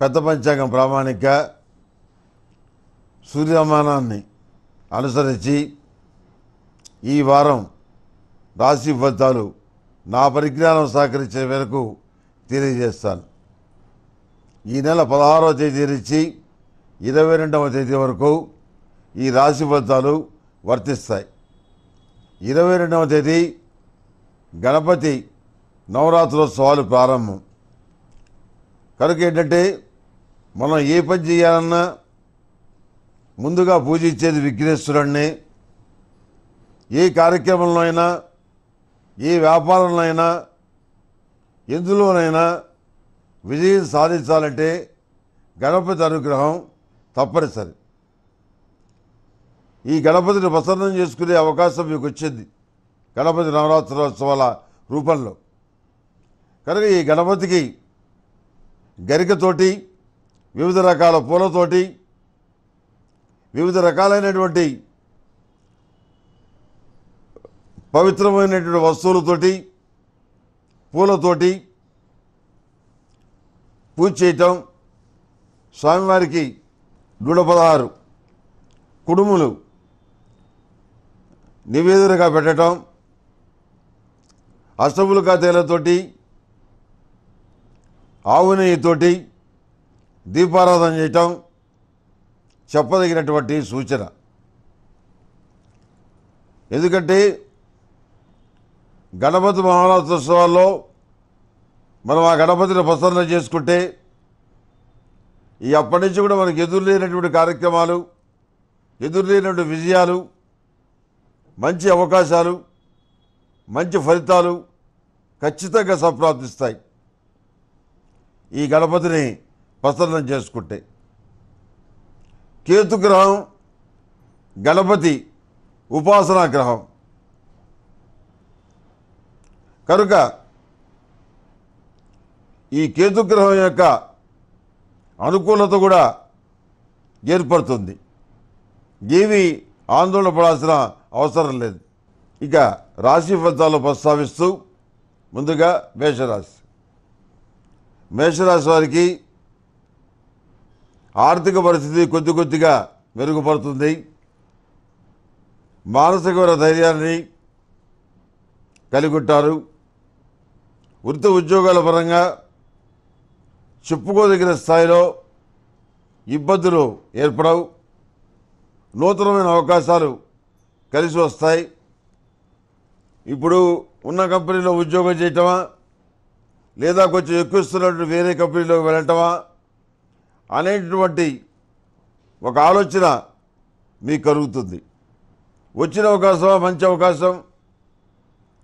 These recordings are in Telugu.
పెద్ద పంచాంగం ప్రామాణిక సూర్యమానాన్ని అనుసరించి ఈ వారం రాశి ఫలితాలు నా పరిజ్ఞానం సహకరించే మేరకు తెలియజేస్తాను ఈ నెల పదహారవ తేదీ నుంచి ఇరవై రెండవ తేదీ వరకు ఈ రాశి ఫలితాలు వర్తిస్తాయి ఇరవై రెండవ తేదీ గణపతి నవరాత్రోత్సవాలు ప్రారంభం కనుక ఏంటంటే మనం ఏ పని చేయాలన్నా ముందుగా పూజించేది విఘ్నేశ్వరుణ్ణి ఏ కార్యక్రమంలో అయినా ఏ వ్యాపారంలో అయినా ఎందులోనైనా విజయం సాధించాలంటే గణపతి అనుగ్రహం తప్పనిసరి ఈ గణపతిని ప్రసన్నం చేసుకునే అవకాశం మీకు వచ్చింది గణపతి నవరాత్రోత్సవాల రూపంలో కనుక ఈ గణపతికి గరికతోటి వివిధ రకాల పూలతోటి వివిధ రకాలైనటువంటి పవిత్రమైనటువంటి వస్తువులతోటి పూలతోటి పూజ చేయటం స్వామివారికి నూట పదహారు కుడుములు నివేదనగా పెట్టడం అష్టములుగా తేలతోటి ఆవు నెయ్యితోటి దీపారాధన చేయటం చెప్పదగినటువంటి సూచన ఎందుకంటే గణపతి మహారాజోత్సవాల్లో మనం ఆ గణపతిని ప్రసన్న చేసుకుంటే ఈ అప్పటి నుంచి కూడా మనకు ఎదురులేనటువంటి కార్యక్రమాలు ఎదురులేనటువంటి విజయాలు మంచి అవకాశాలు మంచి ఫలితాలు ఖచ్చితంగా సంప్రాప్తిస్తాయి ఈ గణపతిని ప్రసన్నం చేసుకుంటే కేతుగ్రహం గణపతి ఉపాసనా గ్రహం కనుక ఈ కేతుగ్రహం యొక్క అనుకూలత కూడా ఏర్పడుతుంది ఏమీ ఆందోళన పడాల్సిన అవసరం లేదు ఇక రాశి ఫలితాలు ప్రస్తావిస్తూ ముందుగా మేషరాశి మేషరాశి వారికి ఆర్థిక పరిస్థితి కొద్ది కొద్దిగా మెరుగుపడుతుంది మానసికమైన ధైర్యాన్ని కలిగి ఉంటారు వృత్తి ఉద్యోగాల పరంగా చెప్పుకోదగిన స్థాయిలో ఇబ్బందులు ఏర్పడవు నూతనమైన అవకాశాలు కలిసి వస్తాయి ఇప్పుడు ఉన్న కంపెనీలో ఉద్యోగం చేయటమా లేదా కొంచెం ఎక్కువ ఇస్తున్నట్టు వేరే కంపెనీలోకి వెళ్ళటమా అనేటటువంటి ఒక ఆలోచన మీకు కలుగుతుంది వచ్చిన అవకాశమా మంచి అవకాశం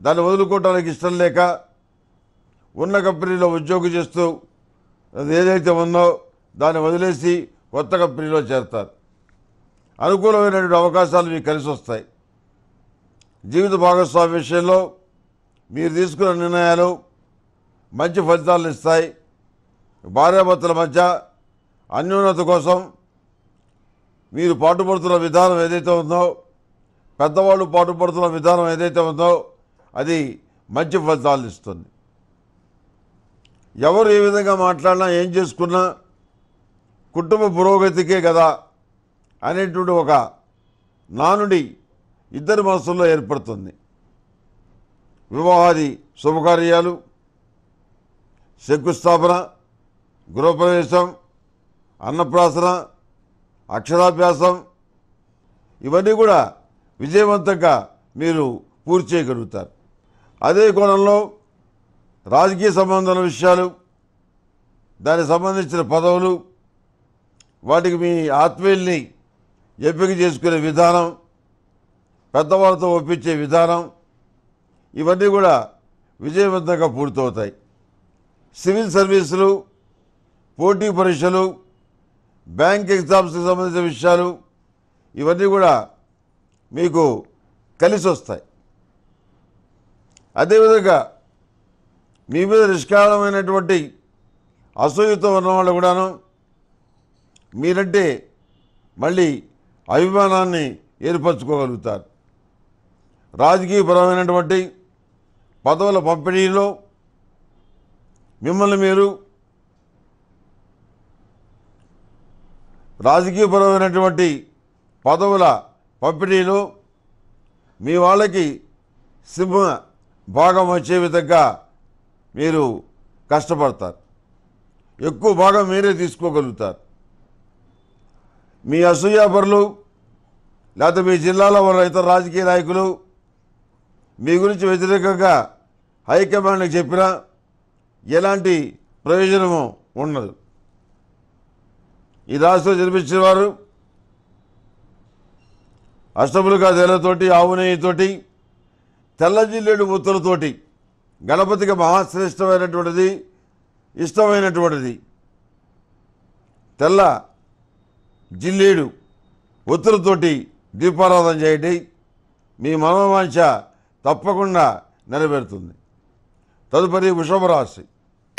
దాన్ని వదులుకోవటానికి ఇష్టం లేక ఉన్న కంపెనీలో ఉద్యోగం చేస్తూ అది ఏదైతే ఉందో దాన్ని వదిలేసి కొత్త కంపెనీలో చేరతారు అనుకూలమైనటువంటి అవకాశాలు మీకు కలిసి వస్తాయి జీవిత భాగస్వామి విషయంలో మీరు తీసుకున్న నిర్ణయాలు మంచి ఫలితాలను ఇస్తాయి భార్యాభర్తల మధ్య అన్యోన్యత కోసం మీరు పాటుపడుతున్న విధానం ఏదైతే ఉందో పెద్దవాళ్ళు పాటుపడుతున్న విధానం ఏదైతే ఉందో అది మంచి ఫలితాలను ఇస్తుంది ఎవరు ఏ విధంగా మాట్లాడినా ఏం చేసుకున్నా కుటుంబ పురోగతికే కదా అనేటువంటి ఒక నానుడి ఇద్దరి మనసుల్లో ఏర్పడుతుంది వివాహాది శుభకార్యాలు శంకుస్థాపన గృహప్రవేశం అన్నప్రాసన అక్షరాభ్యాసం ఇవన్నీ కూడా విజయవంతంగా మీరు పూర్తి చేయగలుగుతారు అదే కోణంలో రాజకీయ సంబంధాల విషయాలు దానికి సంబంధించిన పదవులు వాటికి మీ ఆత్మీయుల్ని ఎంపిక చేసుకునే విధానం పెద్దవాళ్ళతో ఒప్పించే విధానం ఇవన్నీ కూడా విజయవంతంగా పూర్తవుతాయి సివిల్ సర్వీసులు పోటీ పరీక్షలు బ్యాంక్ ఎగ్జామ్స్కి సంబంధించిన విషయాలు ఇవన్నీ కూడా మీకు కలిసి వస్తాయి అదేవిధంగా మీ మీద నిష్కారమైనటువంటి అసూయతో ఉన్న వాళ్ళు కూడాను మీరంటే మళ్ళీ అభిమానాన్ని ఏర్పరచుకోగలుగుతారు రాజకీయపరమైనటువంటి పదవుల పంపిణీలో మిమ్మల్ని మీరు రాజకీయపరమైనటువంటి పదవుల పంపిణీలో మీ వాళ్ళకి సింహ భాగం వచ్చే విధంగా మీరు కష్టపడతారు ఎక్కువ భాగం మీరే తీసుకోగలుగుతారు మీ అసూయాపరులు లేకపోతే మీ జిల్లాలో ఉన్న ఇతర రాజకీయ నాయకులు మీ గురించి వ్యతిరేకంగా హైకమాండ్కి చెప్పినా ఎలాంటి ప్రయోజనము ఉండదు ఈ రాశిలో జన్మించిన వారు అష్టములుగా తెల్లతోటి ఆవు నెయ్యితోటి తెల్ల జిల్లేడు ముత్తులతోటి గణపతికి మహాశ్రేష్టమైనటువంటిది ఇష్టమైనటువంటిది తెల్ల జిల్లేడు ఒత్తులతోటి దీపారాధన చేయండి మీ మనోవాంఛ తప్పకుండా నెరవేరుతుంది తదుపరి వృషభ రాశి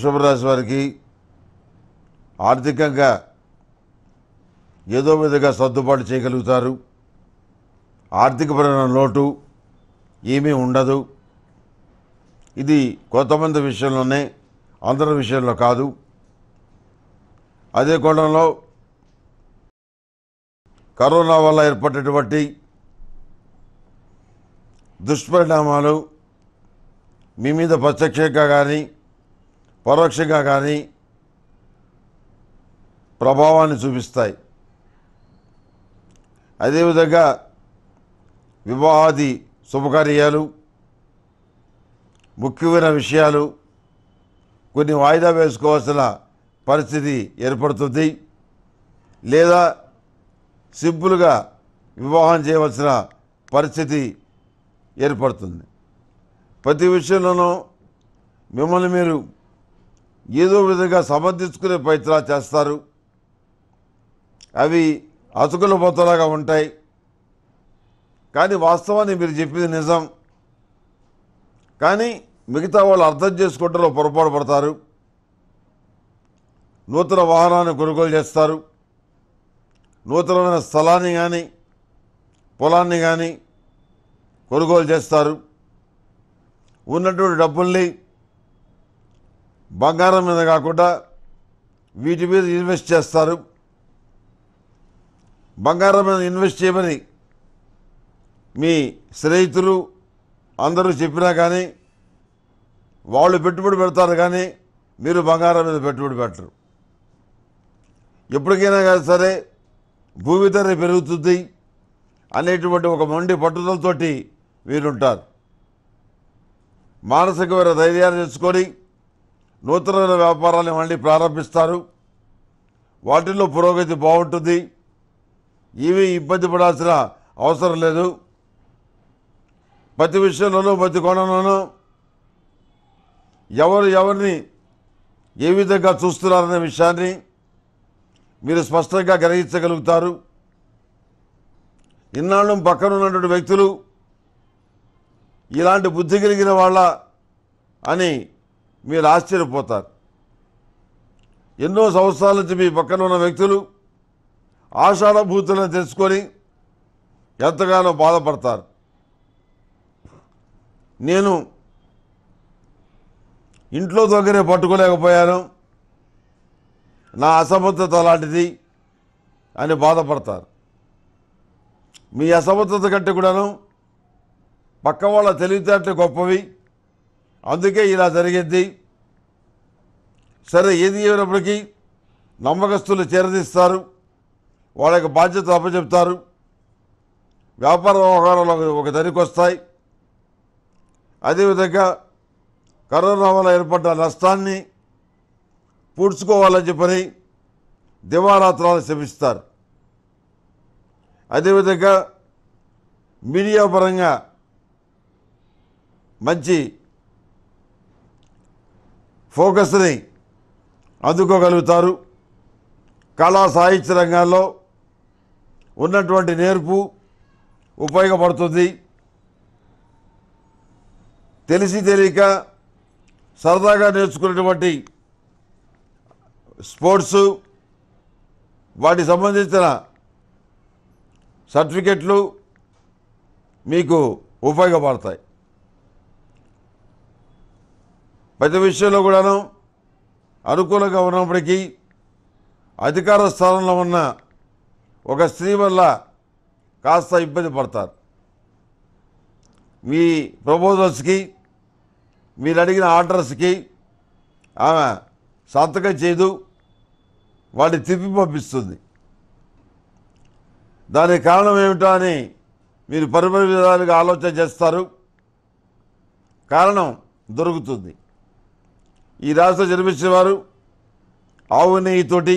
వృషభ రాశి వారికి ఆర్థికంగా ఏదో విధంగా సర్దుబాటు చేయగలుగుతారు ఆర్థికపరమైన లోటు ఏమీ ఉండదు ఇది కొంతమంది విషయంలోనే అందరి విషయంలో కాదు అదే కోణంలో కరోనా వల్ల ఏర్పడేటువంటి దుష్పరిణామాలు మీ మీద ప్రత్యక్షంగా కానీ పరోక్షంగా కానీ ప్రభావాన్ని చూపిస్తాయి అదేవిధంగా వివాహాది శుభకార్యాలు ముఖ్యమైన విషయాలు కొన్ని వాయిదా వేసుకోవాల్సిన పరిస్థితి ఏర్పడుతుంది లేదా సింపుల్గా వివాహం చేయవలసిన పరిస్థితి ఏర్పడుతుంది ప్రతి విషయంలోనూ మిమ్మల్ని మీరు ఏదో విధంగా సమర్థించుకునే ప్రయత్నాలు చేస్తారు అవి అతుకుల పొత్తలాగా ఉంటాయి కానీ వాస్తవాన్ని మీరు చెప్పేది నిజం కానీ మిగతా వాళ్ళు అర్థం చేసుకుంటారో పొరపాటు పడతారు నూతన వాహనాన్ని కొనుగోలు చేస్తారు నూతనమైన స్థలాన్ని కానీ పొలాన్ని కానీ కొనుగోలు చేస్తారు ఉన్నటువంటి డబ్బుల్ని బంగారం మీద కాకుండా వీటి మీద ఇన్వెస్ట్ చేస్తారు బంగారం మీద ఇన్వెస్ట్ చేయమని మీ స్నేహితులు అందరూ చెప్పినా కానీ వాళ్ళు పెట్టుబడి పెడతారు కానీ మీరు బంగారం మీద పెట్టుబడి పెట్టరు ఎప్పటికైనా కానీ సరే భూమి ధర పెరుగుతుంది అనేటువంటి ఒక మొండి పట్టుదలతోటి మీరుంటారు మానసికమైన ధైర్యాన్ని తెచ్చుకొని నూతనమైన వ్యాపారాన్ని మళ్ళీ ప్రారంభిస్తారు వాటిల్లో పురోగతి బాగుంటుంది ఇవి ఇబ్బంది పడాల్సిన అవసరం లేదు ప్రతి విషయంలోనూ ప్రతి కోణంలోనూ ఎవరు ఎవరిని ఏ విధంగా చూస్తున్నారనే విషయాన్ని మీరు స్పష్టంగా గ్రహించగలుగుతారు ఇన్నాళ్ళు పక్కన ఉన్నటువంటి వ్యక్తులు ఇలాంటి బుద్ధి కలిగిన వాళ్ళ అని మీరు ఆశ్చర్యపోతారు ఎన్నో సంవత్సరాల నుంచి మీ పక్కన ఉన్న వ్యక్తులు ఆషాఢభూతులను తెలుసుకొని ఎంతగానో బాధపడతారు నేను ఇంట్లో దగ్గరే పట్టుకోలేకపోయాను నా అసమర్థత అలాంటిది అని బాధపడతారు మీ అసమర్థత కంటే కూడాను పక్క వాళ్ళ తెలివితేటలు గొప్పవి అందుకే ఇలా జరిగింది సరే ఏది ఏమైనప్పటికీ నమ్మకస్తులు చేరదీస్తారు వాళ్ళకి బాధ్యత అప్పచెప్తారు వ్యాపార వ్యవహారాలు ఒక దానికి వస్తాయి అదేవిధంగా కరోనా వల్ల ఏర్పడ్డ నష్టాన్ని పూడ్చుకోవాలని చెప్పని దివారాత్రాలు శ్రమిస్తారు అదేవిధంగా మీడియా పరంగా మంచి ఫోకస్ని అందుకోగలుగుతారు కళా సాహిత్య రంగాల్లో ఉన్నటువంటి నేర్పు ఉపయోగపడుతుంది తెలిసి తెలియక సరదాగా నేర్చుకున్నటువంటి స్పోర్ట్స్ వాటికి సంబంధించిన సర్టిఫికెట్లు మీకు ఉపయోగపడతాయి ప్రతి విషయంలో కూడాను అనుకూలంగా ఉన్నప్పటికీ అధికార స్థానంలో ఉన్న ఒక స్త్రీ వల్ల కాస్త ఇబ్బంది పడతారు మీ ప్రపోజల్స్కి మీరు అడిగిన ఆర్డర్స్కి ఆమె సంతకం చేయదు వాటిని తిప్పి పంపిస్తుంది దానికి కారణం ఏమిటో అని మీరు పరిపరి విధాలుగా ఆలోచన చేస్తారు కారణం దొరుకుతుంది ఈ రాశిలో జన్మించిన వారు ఆవు నెయ్యితోటి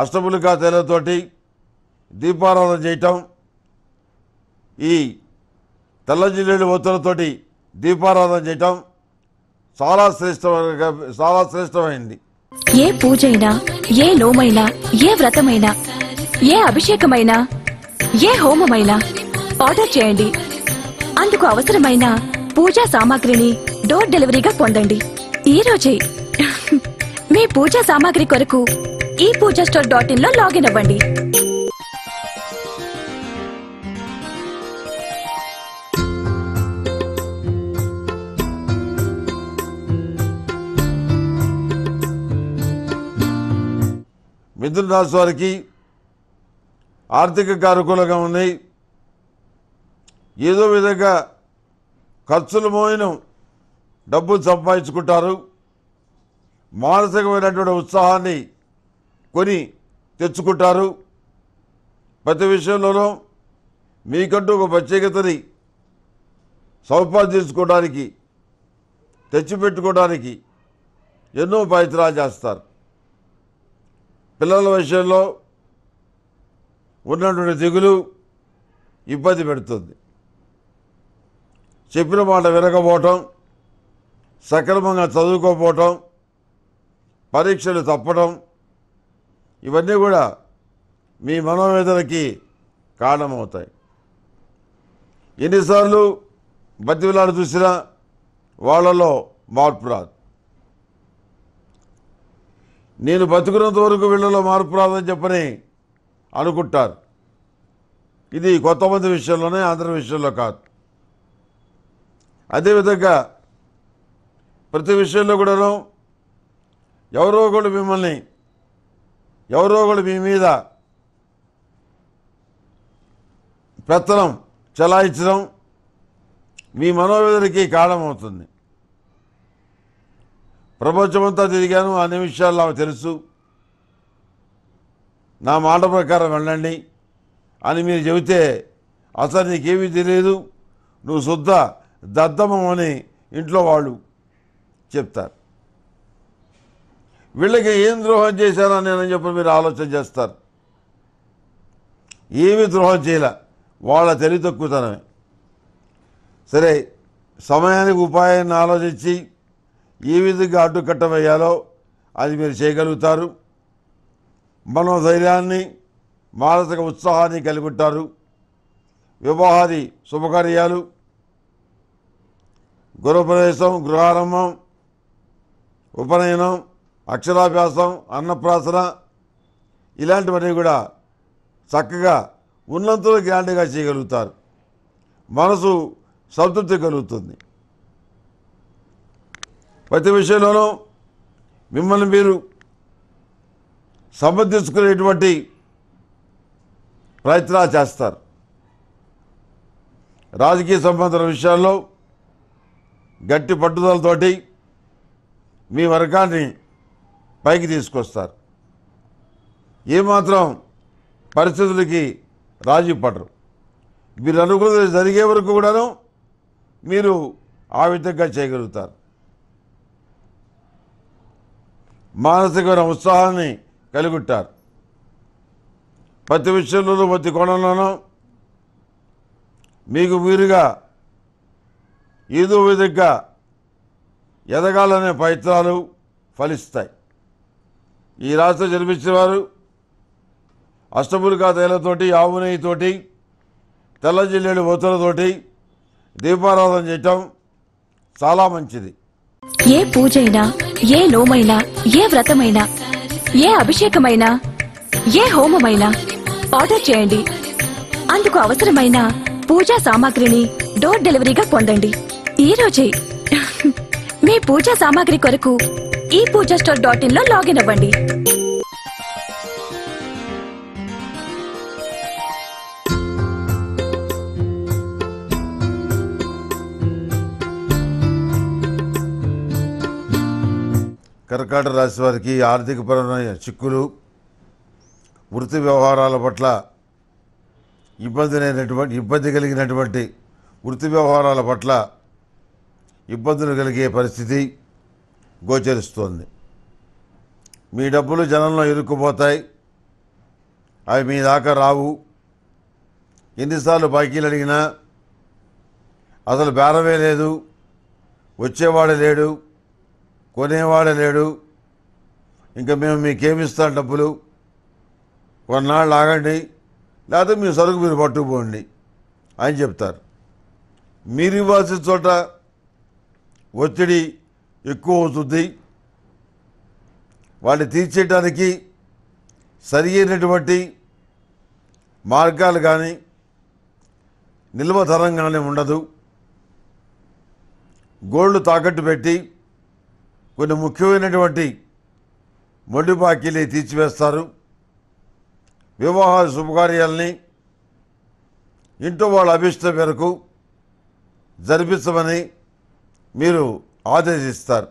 అష్టములుగా తెల్లతోటి దీపారాధన చేయటం ఈ తెల్లంజిల్లేడు ఒత్తులతోటి దీపారాధన చేయటం చాలా శ్రేష్టమైన చాలా శ్రేష్టమైంది ఏ పూజైనా ఏ లోమైనా ఏ వ్రతమైనా ఏ అభిషేకమైనా ఏ హోమమైనా ఆర్డర్ చేయండి అందుకు అవసరమైన పూజా సామాగ్రిని డోర్ డెలివరీగా పొందండి ఈ రోజే మీ పూజా సామాగ్రి కొరకు ఈ పూజా స్టోర్ డాట్ ఇన్ లో లాగిన్ అవ్వండి మిథున రాశి వారికి ఆర్థిక కారకూలంగా ఉన్నాయి ఏదో విధంగా ఖర్చులు మోయినం డబ్బులు సంపాదించుకుంటారు మానసికమైనటువంటి ఉత్సాహాన్ని కొని తెచ్చుకుంటారు ప్రతి విషయంలోనూ మీకంటూ ఒక ప్రత్యేకతని సంపాదించుకోవడానికి తెచ్చిపెట్టుకోవడానికి ఎన్నో ప్రయత్నాలు చేస్తారు పిల్లల విషయంలో ఉన్నటువంటి దిగులు ఇబ్బంది పెడుతుంది చెప్పిన మాట వినకపోవటం సక్రమంగా చదువుకోకపోవటం పరీక్షలు తప్పడం ఇవన్నీ కూడా మీ మనోవేదనకి కారణమవుతాయి ఎన్నిసార్లు బతివిలాడు చూసినా వాళ్ళలో మార్పు రాదు నేను బతుకున్నంత వరకు వీళ్ళలో మార్పు రాదని చెప్పని అనుకుంటారు ఇది కొత్తమంది విషయంలోనే ఆంధ్ర విషయంలో కాదు అదేవిధంగా ప్రతి విషయంలో కూడాను ఎవరో ఒకళ్ళు మిమ్మల్ని ఎవరో ఒకళ్ళు మీ మీద పెత్తనం చలాయించడం మీ మనోవేదనకి కారణమవుతుంది ప్రపంచమంతా తిరిగాను అన్ని విషయాలు నాకు తెలుసు నా మాట ప్రకారం వెళ్ళండి అని మీరు చెబితే అసలు నీకేమీ తెలియదు నువ్వు శుద్ధ దద్దమని ఇంట్లో వాళ్ళు చెప్తారు వీళ్ళకి ఏం ద్రోహం చేశానా నేనని చెప్పి మీరు ఆలోచన చేస్తారు ఏమి ద్రోహం చేయలే వాళ్ళ తెలివి తక్కువతనమే సరే సమయానికి ఉపాయాన్ని ఆలోచించి ఏ విధంగా అడ్డుకట్ట వేయాలో అది మీరు చేయగలుగుతారు మనోధైర్యాన్ని మానసిక ఉత్సాహాన్ని కలిగి ఉంటారు వివాహాది శుభకార్యాలు గృహప్రవేశం గృహారంభం ఉపనయనం అక్షరాభ్యాసం అన్నప్రాసన ఇలాంటివన్నీ కూడా చక్కగా ఉన్నంతలో గ్రాండ్గా చేయగలుగుతారు మనసు సంతృప్తి కలుగుతుంది ప్రతి విషయంలోనూ మిమ్మల్ని మీరు సమర్థించుకునేటువంటి ప్రయత్నాలు చేస్తారు రాజకీయ సంబంధం విషయాల్లో గట్టి పట్టుదలతోటి మీ వర్గాన్ని పైకి తీసుకొస్తారు ఏమాత్రం పరిస్థితులకి రాజీ పడరు మీరు అనుకున్నది జరిగే వరకు కూడాను మీరు ఆ విధంగా చేయగలుగుతారు మానసికమైన ఉత్సాహాన్ని కలిగొట్టారు ప్రతి విషయంలోనూ ప్రతి కోణంలోనూ మీకు మీరుగా ఏదో విధంగా ఎదగాలనే ప్రయత్నాలు ఫలిస్తాయి ఈ రాశిలో జన్మించిన వారు అష్టములికా తైలతోటి ఆవు తెల్ల జిల్లేడు ఒత్తులతోటి దీపారాధన చేయటం చాలా మంచిది ఏ పూజ అయినా ఏ లోమైనా ఏ వ్రతమైనా ఏ అభిషేకమైనా ఏ హోమమైనా ఆర్డర్ చేయండి అందుకు అవసరమైన పూజా సామాగ్రిని డోర్ డెలివరీగా పొందండి ఈరోజే మీ పూజా సామాగ్రి కొరకు ఈ పూజా స్టోర్ డాట్ ఇన్ లో లాగిన్ అవ్వండి కర్కాటక రాశి వారికి ఆర్థికపరమైన చిక్కులు వృత్తి వ్యవహారాల పట్ల ఇబ్బంది అయినటువంటి ఇబ్బంది కలిగినటువంటి వృత్తి వ్యవహారాల పట్ల ఇబ్బందులు కలిగే పరిస్థితి గోచరిస్తోంది మీ డబ్బులు జనంలో ఇరుక్కుపోతాయి అవి మీ దాకా రావు ఎన్నిసార్లు బాకీలు అడిగినా అసలు బేరమే లేదు వచ్చేవాడే లేడు కొనేవాడే లేడు ఇంకా మేము మీకేమిస్తాం డబ్బులు కొన్నాళ్ళు ఆగండి లేకపోతే మీ సరుకు మీరు పట్టుకుపోండి అని చెప్తారు మీరు ఇవ్వాల్సిన చోట ఒత్తిడి ఎక్కువ అవుతుంది వాళ్ళు తీర్చేయడానికి సరి అయినటువంటి మార్గాలు కానీ నిల్వధరం కానీ ఉండదు గోల్డ్ తాకట్టు పెట్టి కొన్ని ముఖ్యమైనటువంటి మొండి తీర్చివేస్తారు వివాహ శుభకార్యాలని ఇంట్లో వాళ్ళ అభిష్టం మేరకు జరిపించమని మీరు ఆదేశిస్తారు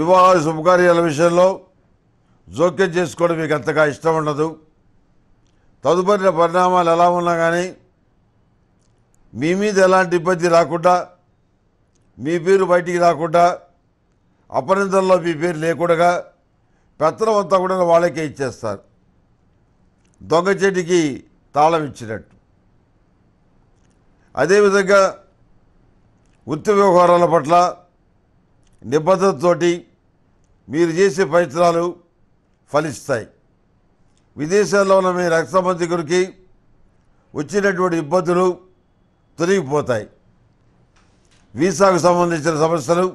వివాహాలు శుభకార్యాల విషయంలో జోక్యం చేసుకోవడం మీకు అంతగా ఇష్టం ఉండదు తదుపరి పరిణామాలు ఎలా ఉన్నా కానీ మీ మీద ఎలాంటి ఇబ్బంది రాకుండా మీ పేరు బయటికి రాకుండా అపరింతల్లో మీ పేరు లేకుండా పెత్తనం అంతా కూడా వాళ్ళకే ఇచ్చేస్తారు దొంగ చెట్టుకి తాళం ఇచ్చినట్టు అదేవిధంగా వృత్తి వ్యవహారాల పట్ల నిబద్ధతతోటి మీరు చేసే ప్రయత్నాలు ఫలిస్తాయి విదేశాల్లో ఉన్న మీ రక్త బంధికుడికి వచ్చినటువంటి ఇబ్బందులు తొలగిపోతాయి వీసాకు సంబంధించిన సమస్యలు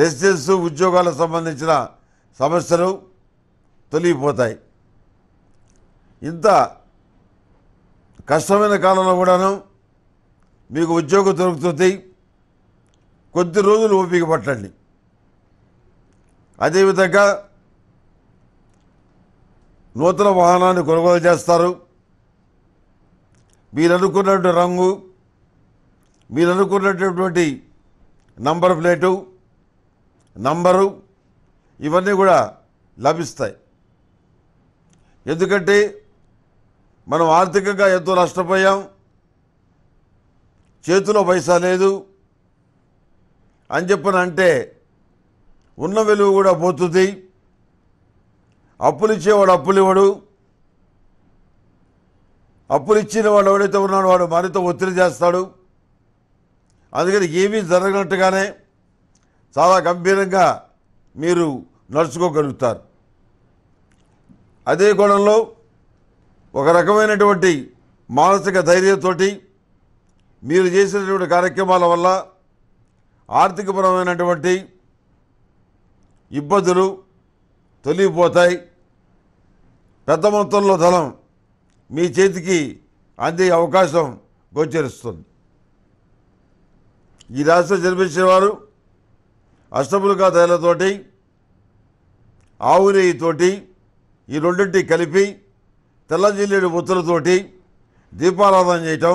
రెసిడెన్స్ ఉద్యోగాలకు సంబంధించిన సమస్యలు తొలగిపోతాయి ఇంత కష్టమైన కాలంలో కూడాను మీకు ఉద్యోగం దొరుకుతుంది కొద్ది రోజులు ఓపిక పట్టండి అదేవిధంగా నూతన వాహనాన్ని కొనుగోలు చేస్తారు మీరు అనుకున్నటువంటి రంగు మీరు అనుకున్నటువంటి నంబర్ ప్లేటు నంబరు ఇవన్నీ కూడా లభిస్తాయి ఎందుకంటే మనం ఆర్థికంగా ఎంతో నష్టపోయాం చేతిలో పైసా లేదు అని చెప్పిన అంటే ఉన్న విలువ కూడా పోతుంది అప్పులు ఇచ్చేవాడు అప్పులు ఇవ్వడు అప్పులు ఇచ్చిన వాడు ఎవడైతే ఉన్నాడో వాడు మరింత ఒత్తిడి చేస్తాడు అందుకని ఏమీ జరగనట్టుగానే చాలా గంభీరంగా మీరు నడుచుకోగలుగుతారు అదే కోణంలో ఒక రకమైనటువంటి మానసిక ధైర్యంతోటి మీరు చేసినటువంటి కార్యక్రమాల వల్ల ఆర్థికపరమైనటువంటి ఇబ్బందులు తొలగిపోతాయి పెద్ద మొత్తంలో ధనం మీ చేతికి అందే అవకాశం గోచరిస్తుంది ఈ రాశి జన్మించిన వారు అష్టములుగా తైలతోటి ఆవు నెయ్యితోటి ఈ రెండింటి కలిపి తెల్ల జిల్లేడు దీపారాధన చేయటం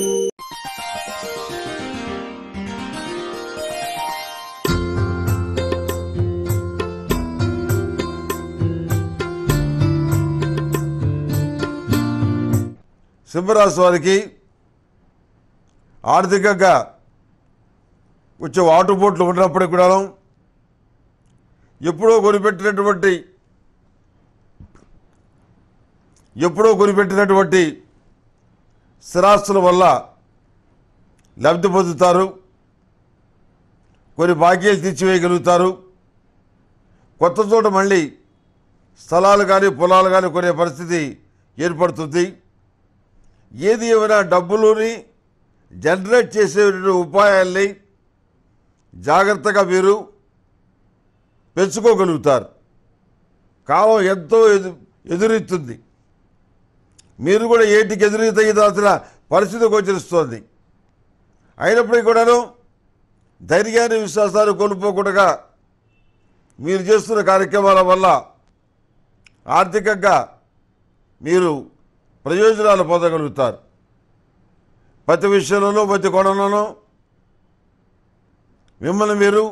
సింహరాశి వారికి ఆర్థికంగా కొంచెం వాటుబోట్లు ఉన్నప్పటికి కూడా ఎప్పుడో కొనిపెట్టినటువంటి ఎప్పుడో కొనిపెట్టినటువంటి స్థిరాస్తుల వల్ల లబ్ధి పొందుతారు కొన్ని బాకీలు తీర్చివేయగలుగుతారు కొత్త చోట మళ్ళీ స్థలాలు కానీ పొలాలు కానీ కొనే పరిస్థితి ఏర్పడుతుంది ఏది ఏమైనా డబ్బులుని జనరేట్ చేసేటువంటి ఉపాయాల్ని జాగ్రత్తగా మీరు పెంచుకోగలుగుతారు కాలం ఎంతో ఎదురెత్తుంది మీరు కూడా ఏటికి దాచిన పరిస్థితి గోచరిస్తోంది అయినప్పటికీ కూడాను ధైర్యాన్ని విశ్వాసాన్ని కోల్పోకుండా మీరు చేస్తున్న కార్యక్రమాల వల్ల ఆర్థికంగా మీరు ప్రయోజనాలు పొందగలుగుతారు ప్రతి విషయంలోనూ ప్రతి కోణంలోనూ మిమ్మల్ని మీరు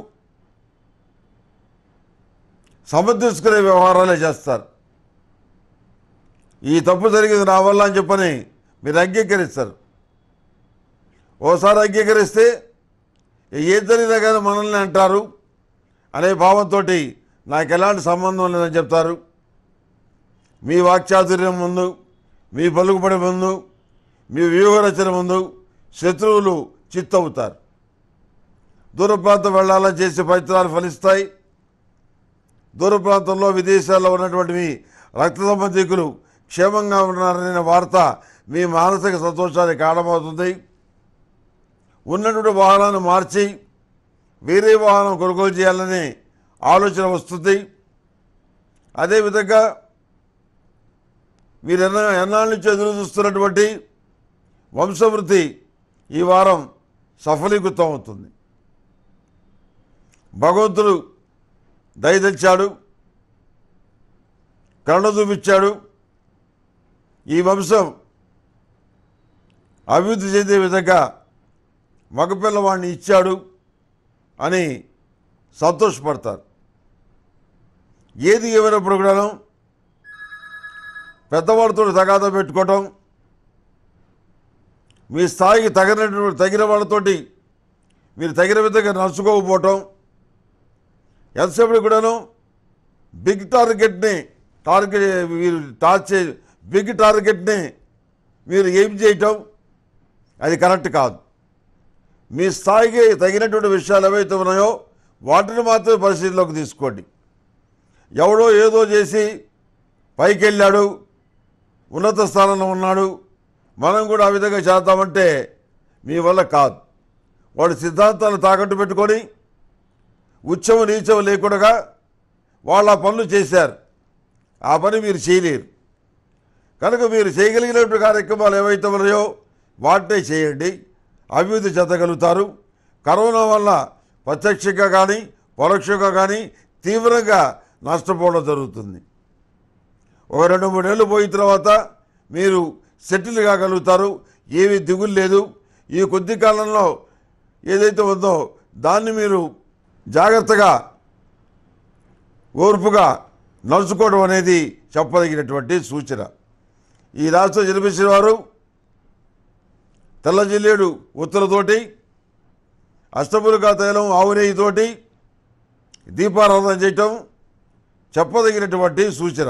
సమర్థించుకునే వ్యవహారాలే చేస్తారు ఈ తప్పు జరిగింది నా వల్ల అని చెప్పని మీరు అంగీకరిస్తారు ఓసారి అంగీకరిస్తే ఏం జరిగినా కానీ మనల్ని అంటారు అనే భావంతో నాకు ఎలాంటి సంబంధం లేదని చెప్తారు మీ వాక్చాతుర్యం ముందు మీ పలుకుబడి ముందు మీ వ్యూహరచన ముందు శత్రువులు చిత్తవుతారు దూరప్రాంతం వెళ్లాలని చేసే ప్రయత్నాలు ఫలిస్తాయి దూరప్రాంతంలో విదేశాల్లో ఉన్నటువంటి మీ రక్త సంబంధికులు క్షేమంగా ఉన్నారనే వార్త మీ మానసిక సంతోషానికి కారణమవుతుంది ఉన్నటువంటి వాహనాన్ని మార్చి వేరే వాహనం కొనుగోలు చేయాలనే ఆలోచన వస్తుంది అదేవిధంగా మీరు ఎన్న ఎన్నాళ్ళ నుంచి ఎదురు చూస్తున్నటువంటి వంశవృద్ధి ఈ వారం సఫలీకృతం అవుతుంది భగవంతుడు తెచ్చాడు కరుణ చూపించాడు ఈ వంశం అభివృద్ధి చెందే విధంగా మగపిల్లవాడిని ఇచ్చాడు అని సంతోషపడతారు ఏది ఎవరో ప్రోగ్రాం పెద్దవాళ్ళతో తగాదా పెట్టుకోవటం మీ స్థాయికి తగినటువంటి తగిన వాళ్ళతోటి మీరు తగిన విధంగా నడుచుకోకపోవటం ఎంతసేపటి కూడాను బిగ్ టార్గెట్ని టార్గెట్ మీరు టార్చ్ బిగ్ టార్గెట్ని మీరు ఏం చేయటం అది కరెక్ట్ కాదు మీ స్థాయికి తగినటువంటి విషయాలు ఏవైతే ఉన్నాయో వాటిని మాత్రమే పరిస్థితిలోకి తీసుకోండి ఎవడో ఏదో చేసి పైకి వెళ్ళాడు ఉన్నత స్థానంలో ఉన్నాడు మనం కూడా ఆ విధంగా చేద్దామంటే మీ వల్ల కాదు వాడు సిద్ధాంతాలను తాకట్టు పెట్టుకొని ఉచ్చము నీచము లేకుండా వాళ్ళ పనులు చేశారు ఆ పని మీరు చేయలేరు కనుక మీరు చేయగలిగినటువంటి కార్యక్రమాలు ఏవైతే ఉన్నాయో వాటినే చేయండి అభివృద్ధి చెందగలుగుతారు కరోనా వల్ల ప్రత్యక్షంగా కానీ పరోక్షంగా కానీ తీవ్రంగా నష్టపోవడం జరుగుతుంది ఒక రెండు మూడు నెలలు పోయిన తర్వాత మీరు సెటిల్ కాగలుగుతారు ఏవి దిగులు లేదు ఈ కొద్ది కాలంలో ఏదైతే ఉందో దాన్ని మీరు జాగ్రత్తగా ఓర్పుగా నడుచుకోవడం అనేది చెప్పదగినటువంటి సూచన ఈ రాష్ట్రం జన్మించిన వారు తెల్లజిల్లేడు ఉత్తరతోటి అష్టపురుగా తైలం ఆవునేయితోటి దీపారాధన చేయటం చెప్పదగినటువంటి సూచన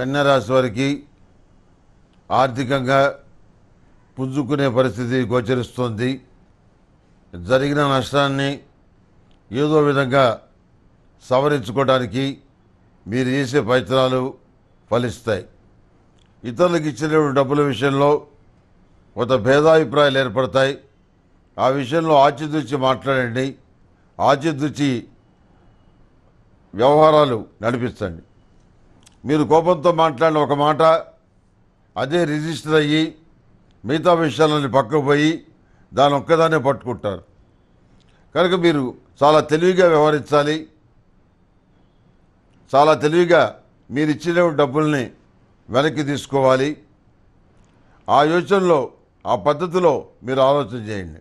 కన్యారాశి వారికి ఆర్థికంగా పుంజుకునే పరిస్థితి గోచరిస్తుంది జరిగిన నష్టాన్ని ఏదో విధంగా సవరించుకోవడానికి మీరు చేసే ప్రయత్నాలు ఫలిస్తాయి ఇతరులకు ఇచ్చిన డబ్బుల విషయంలో కొంత భేదాభిప్రాయాలు ఏర్పడతాయి ఆ విషయంలో ఆచితూచి మాట్లాడండి ఆచితూచి వ్యవహారాలు నడిపిస్తండి మీరు కోపంతో మాట్లాడిన ఒక మాట అదే రిజిస్టర్ అయ్యి మిగతా విషయాలని పక్కకు పోయి దాని ఒక్కదానే పట్టుకుంటారు కనుక మీరు చాలా తెలివిగా వ్యవహరించాలి చాలా తెలివిగా మీరు ఇచ్చిన డబ్బుల్ని వెనక్కి తీసుకోవాలి ఆ యోచనలో ఆ పద్ధతిలో మీరు ఆలోచన చేయండి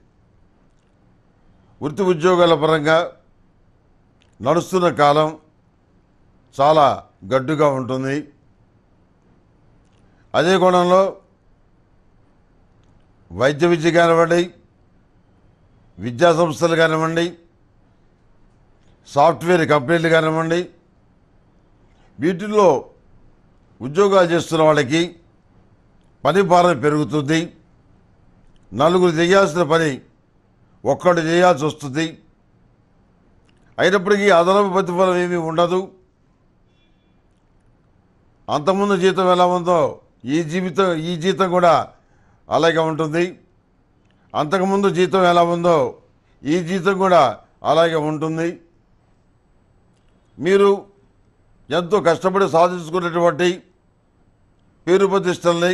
వృత్తి ఉద్యోగాల పరంగా నడుస్తున్న కాలం చాలా గడ్డుగా ఉంటుంది అదే కోణంలో వైద్య విద్య కానివ్వండి విద్యా సంస్థలు కానివ్వండి సాఫ్ట్వేర్ కంపెనీలు కానివ్వండి వీటిల్లో ఉద్యోగాలు చేస్తున్న వాళ్ళకి పని భారం పెరుగుతుంది నలుగురు చేయాల్సిన పని ఒక్కడు చేయాల్సి వస్తుంది అయినప్పటికీ అదనపు ప్రతిఫలం ఏమీ ఉండదు అంతకుముందు జీతం ఎలా ఉందో ఈ జీవితం ఈ జీతం కూడా అలాగే ఉంటుంది అంతకుముందు జీతం ఎలా ఉందో ఈ జీతం కూడా అలాగే ఉంటుంది మీరు ఎంతో కష్టపడి సాధించుకున్నటువంటి పేరు ప్రతిష్టల్ని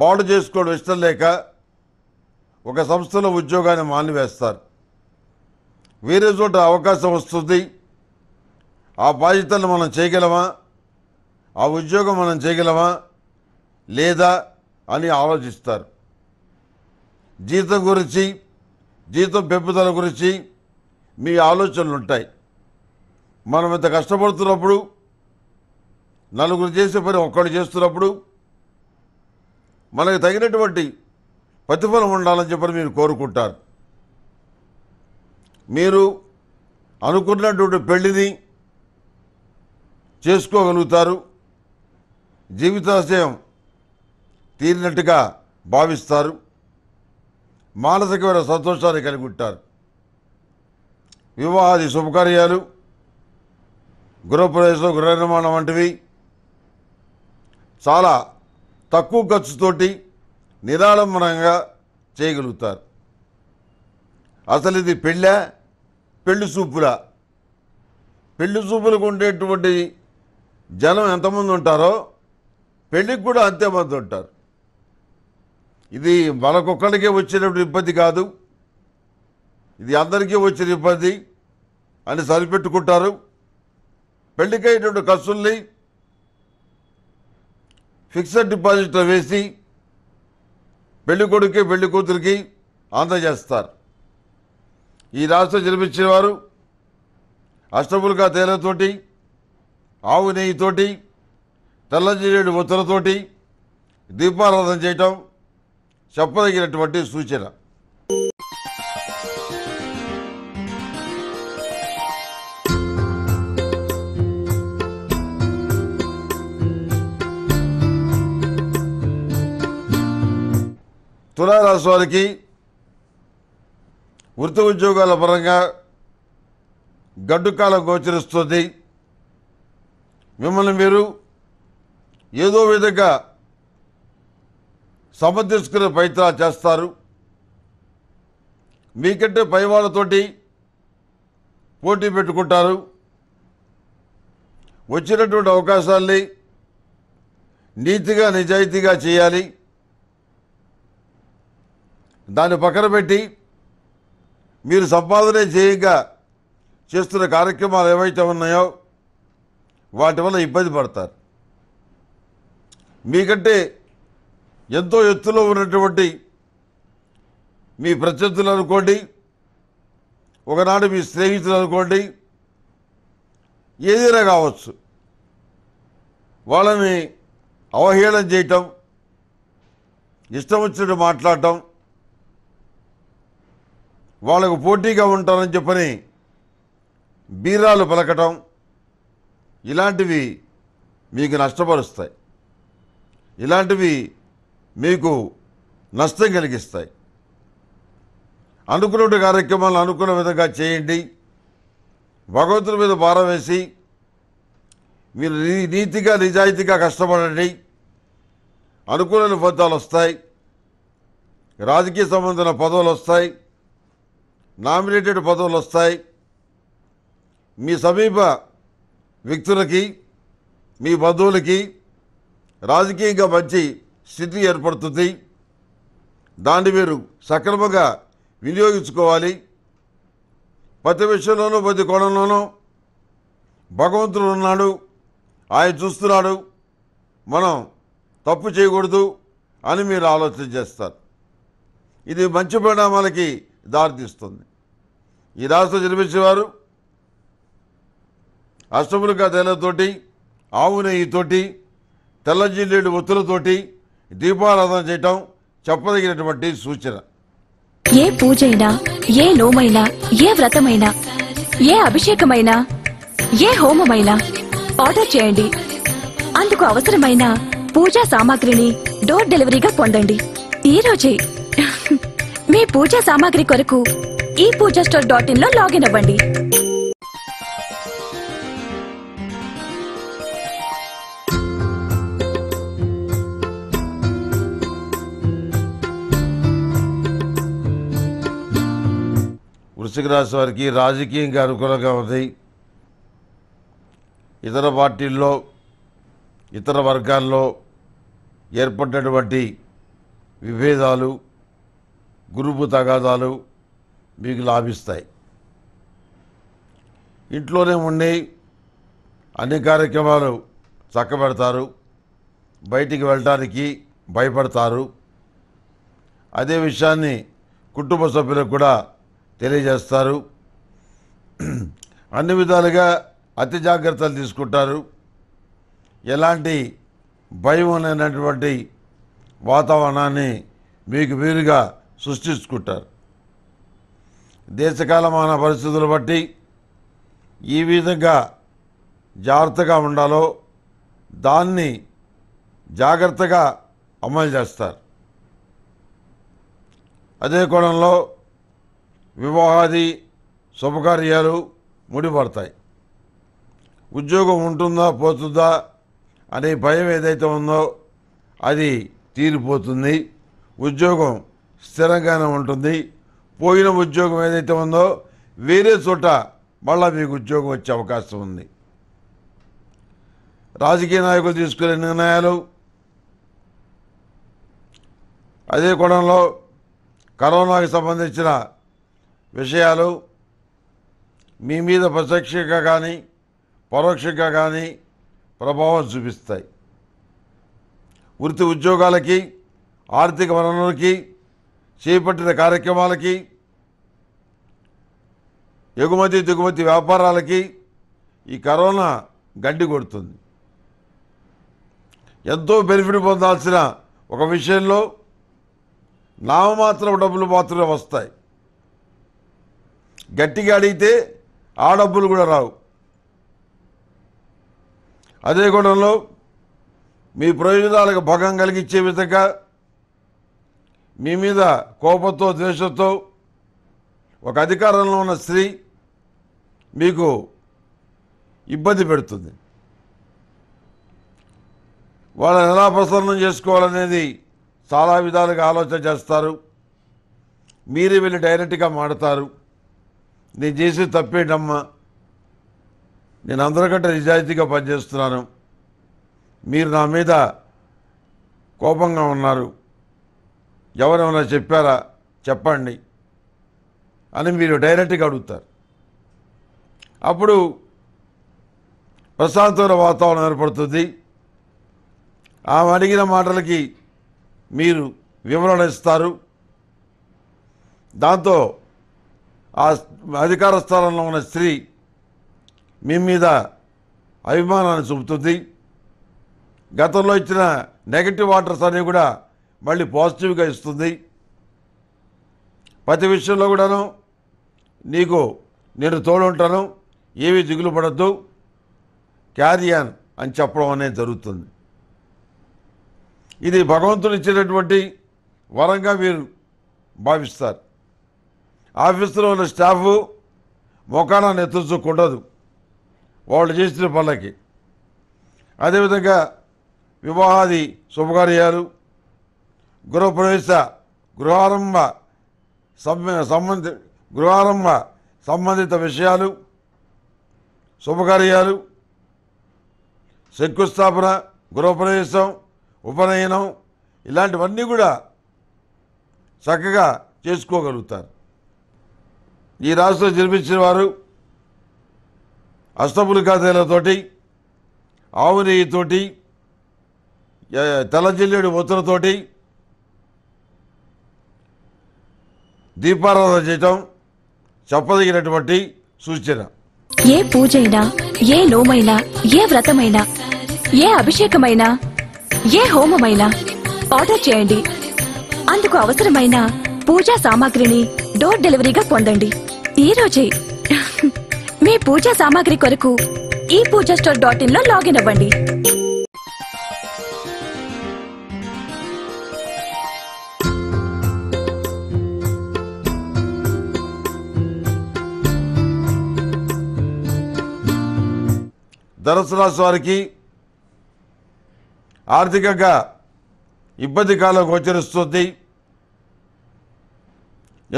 పాడు చేసుకోవడం ఇష్టం లేక ఒక సంస్థలో ఉద్యోగాన్ని మానివేస్తారు వేరే చోట అవకాశం వస్తుంది ఆ బాధ్యతలు మనం చేయగలమా ఆ ఉద్యోగం మనం చేయగలమా లేదా అని ఆలోచిస్తారు జీతం గురించి జీతం పెంపుదల గురించి మీ ఆలోచనలు ఉంటాయి మనం ఇంత కష్టపడుతున్నప్పుడు నలుగురు చేసే పని ఒక్కడు చేస్తున్నప్పుడు మనకు తగినటువంటి ప్రతిఫలం ఉండాలని చెప్పని మీరు కోరుకుంటారు మీరు అనుకున్నటువంటి పెళ్ళిని చేసుకోగలుగుతారు జీవితాశయం తీరినట్టుగా భావిస్తారు మానసికమైన సంతోషాన్ని కలిగి ఉంటారు వివాహాది శుభకార్యాలు గృహప్రవేశం గృహ నిర్మాణం వంటివి చాలా తక్కువ ఖర్చుతోటి నిరాడంబరంగా చేయగలుగుతారు అసలు ఇది పెళ్ళ పెళ్లి చూపుల పెళ్లి చూపులకు ఉండేటువంటి జనం ఎంతమంది ఉంటారో పెళ్ళికి కూడా అంతేమంది ఉంటారు ఇది మనకొక్కడికే వచ్చినటువంటి ఇబ్బంది కాదు ఇది అందరికీ వచ్చిన ఇబ్బంది అని సరిపెట్టుకుంటారు పెళ్లికైనటువంటి ఖర్చుల్ని ఫిక్స్డ్ డిపాజిట్లో వేసి పెళ్లి కొడుకు పెళ్లి కూతురికి అందజేస్తారు ఈ రాష్ట్రం జన్మించిన వారు అష్టములుగా తేలతోటి ఆవు నెయ్యితోటి తెల్లజేయుడి ఉత్తరతోటి దీపారాధన చేయటం చెప్పదగినటువంటి సూచన తులారాశి వారికి వృత్తి ఉద్యోగాల పరంగా గడ్డుకాలం గోచరిస్తుంది మిమ్మల్ని మీరు ఏదో విధంగా సమర్థించుకునే ప్రయత్నాలు చేస్తారు మీకంటే పై వాళ్ళతోటి పోటీ పెట్టుకుంటారు వచ్చినటువంటి అవకాశాల్ని నీతిగా నిజాయితీగా చేయాలి దాన్ని పక్కన పెట్టి మీరు సంపాదన చేయగా చేస్తున్న కార్యక్రమాలు ఏవైతే ఉన్నాయో వాటి వల్ల ఇబ్బంది పడతారు మీకంటే ఎంతో ఎత్తులో ఉన్నటువంటి మీ ప్రత్యర్థులు అనుకోండి ఒకనాడు మీ స్నేహితులు అనుకోండి ఏదైనా కావచ్చు వాళ్ళని అవహేళన చేయటం ఇష్టం వచ్చినట్టు మాట్లాడటం వాళ్ళకు పోటీగా ఉంటారని చెప్పని బీరాలు పలకటం ఇలాంటివి మీకు నష్టపరుస్తాయి ఇలాంటివి మీకు నష్టం కలిగిస్తాయి అనుకున్న కార్యక్రమాలను అనుకున్న విధంగా చేయండి భగవంతుల మీద భారం వేసి మీరు నీతిగా నిజాయితీగా కష్టపడండి అనుకూలమైన ఫలితాలు వస్తాయి రాజకీయ సంబంధమైన పదవులు వస్తాయి నామినేటెడ్ పదవులు వస్తాయి మీ సమీప వ్యక్తులకి మీ బంధువులకి రాజకీయంగా మంచి స్థితి ఏర్పడుతుంది దాన్ని మీరు సక్రమంగా వినియోగించుకోవాలి ప్రతి విషయంలోనూ ప్రతి కోణంలోనూ భగవంతుడు ఉన్నాడు ఆయన చూస్తున్నాడు మనం తప్పు చేయకూడదు అని మీరు ఆలోచన చేస్తారు ఇది మంచి పరిణామాలకి దారితీస్తుంది ఈ రాష్ట్ర జన్మించేవారు అష్టములుగా తేలతోటి ఆవు నెయ్యితోటి తెల్లజిల్లేడు ఒత్తులతోటి దీపారాధన చేయటం చెప్పదగినటువంటి సూచన ఏ పూజైనా ఏ నోమైనా ఏ వ్రతమైనా ఏ అభిషేకమైనా ఏ హోమమైనా ఆర్డర్ చేయండి అందుకు అవసరమైన పూజా సామాగ్రిని డోర్ డెలివరీగా పొందండి ఈ రోజే మీ పూజా సామాగ్రి కొరకు ఈ పూజా స్టోర్ డాట్ ఇన్ లో లాగిన్ అవ్వండి వృశ్చిక రాశి వారికి రాజకీయంగా అనుకూలంగా ఉంది ఇతర పార్టీల్లో ఇతర వర్గాల్లో ఏర్పడినటువంటి విభేదాలు గురుపు తగాదాలు మీకు లాభిస్తాయి ఇంట్లోనే ఉండి అన్ని కార్యక్రమాలు చక్కబెడతారు బయటికి వెళ్ళటానికి భయపడతారు అదే విషయాన్ని కుటుంబ సభ్యులకు కూడా తెలియజేస్తారు అన్ని విధాలుగా అతి జాగ్రత్తలు తీసుకుంటారు ఎలాంటి భయం లేనటువంటి వాతావరణాన్ని మీకు వీలుగా సృష్టించుకుంటారు దేశకాలమాన పరిస్థితులు బట్టి ఈ విధంగా జాగ్రత్తగా ఉండాలో దాన్ని జాగ్రత్తగా అమలు చేస్తారు అదే కోణంలో వివాహాది శుభకార్యాలు ముడిపడతాయి ఉద్యోగం ఉంటుందా పోతుందా అనే భయం ఏదైతే ఉందో అది తీరిపోతుంది ఉద్యోగం స్థిరంగానే ఉంటుంది పోయిన ఉద్యోగం ఏదైతే ఉందో వేరే చోట మళ్ళీ మీకు ఉద్యోగం వచ్చే అవకాశం ఉంది రాజకీయ నాయకులు తీసుకునే నిర్ణయాలు అదే కోణంలో కరోనాకి సంబంధించిన విషయాలు మీ మీద ప్రత్యక్షంగా కానీ పరోక్షంగా కానీ ప్రభావం చూపిస్తాయి వృత్తి ఉద్యోగాలకి ఆర్థిక వనరులకి చేపట్టిన కార్యక్రమాలకి ఎగుమతి దిగుమతి వ్యాపారాలకి ఈ కరోనా గడ్డి కొడుతుంది ఎంతో బెనిఫిట్ పొందాల్సిన ఒక విషయంలో నామమాత్రం డబ్బులు మాత్రమే వస్తాయి గట్టిగా అడిగితే ఆ డబ్బులు కూడా రావు అదే గూడెంలో మీ ప్రయోజనాలకు భగం కలిగించే విధంగా మీ మీద కోపంతో ద్వేషంతో ఒక అధికారంలో ఉన్న స్త్రీ మీకు ఇబ్బంది పెడుతుంది వాళ్ళని ఎలా ప్రసన్నం చేసుకోవాలనేది చాలా విధాలుగా ఆలోచన చేస్తారు మీరే వెళ్ళి డైరెక్ట్గా మాడతారు నేను చేసే తప్పేటమ్మా నేను అందరికంటే నిజాయితీగా పనిచేస్తున్నాను మీరు నా మీద కోపంగా ఉన్నారు ఎవరేమైనా చెప్పారా చెప్పండి అని మీరు డైరెక్ట్గా అడుగుతారు అప్పుడు ప్రశాంతమైన వాతావరణం ఏర్పడుతుంది ఆమె అడిగిన మాటలకి మీరు వివరణ ఇస్తారు దాంతో ఆ అధికార స్థానంలో ఉన్న స్త్రీ మీ మీద అభిమానాన్ని చూపుతుంది గతంలో ఇచ్చిన నెగటివ్ ఆర్డర్స్ అన్నీ కూడా మళ్ళీ పాజిటివ్గా ఇస్తుంది ప్రతి విషయంలో కూడాను నీకు నేను తోడుంటాను ఏవి దిగులు పడద్దు క్యారియన్ అని చెప్పడం అనేది జరుగుతుంది ఇది భగవంతుడు ఇచ్చినటువంటి వరంగా మీరు భావిస్తారు ఆఫీసులో ఉన్న స్టాఫ్ మొకాన నెత్తుచుకుండదు వాళ్ళు చేసిన పనులకి అదేవిధంగా వివాహాది శుభకార్యాలు గృహప్రవేశ గృహారంభ సంబంధి గృహారంభ సంబంధిత విషయాలు శుభకార్యాలు శంకుస్థాపన గృహప్రవేశం ఉపనయనం ఇలాంటివన్నీ కూడా చక్కగా చేసుకోగలుగుతారు ఈ రాష్ట్రం జన్మించిన వారు అష్టపులికాదేలతోటి ఆవునేయితోటి నెయ్యితోటి తెల్లజిల్లుడి ఉత్తరతోటి దీపారాధన చేయటం చెప్పదగినటువంటి సూచన ఏ పూజైనా ఏ నోమైనా ఏ వ్రతమైనా ఏ అభిషేకమైనా ఏ హోమమైనా ఆర్డర్ చేయండి అందుకు అవసరమైన పూజా సామాగ్రిని డోర్ డెలివరీగా పొందండి ఈ రోజే మీ పూజా సామాగ్రి కొరకు ఈ పూజా స్టోర్ డాట్ ఇన్ లో లాగిన్ అవ్వండి ధనసు రాశి వారికి ఆర్థికంగా ఇబ్బంది కాలం గోచరిస్తుంది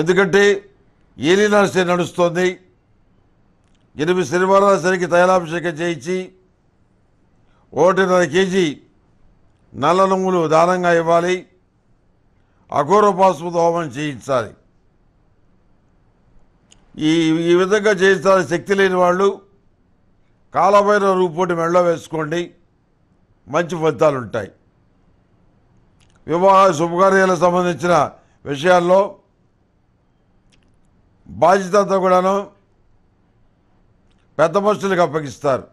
ఎందుకంటే ఏలినాశ నడుస్తోంది ఎనిమిది శనివారాల సరికి తైలాభిషేకం చేయించి ఒకటిన్నర కేజీ నల్ల నువ్వులు దానంగా ఇవ్వాలి అఘోరపాసుతో హోమం చేయించాలి ఈ ఈ విధంగా చేయించాలి శక్తి లేని వాళ్ళు కాలభైన రూపోటి మెళ్ళ వేసుకోండి మంచి ఫలితాలుంటాయి వివాహ శుభకార్యాలకు సంబంధించిన విషయాల్లో బాధ్యతతో కూడాను పెద్ద పోస్టులకు అప్పగిస్తారు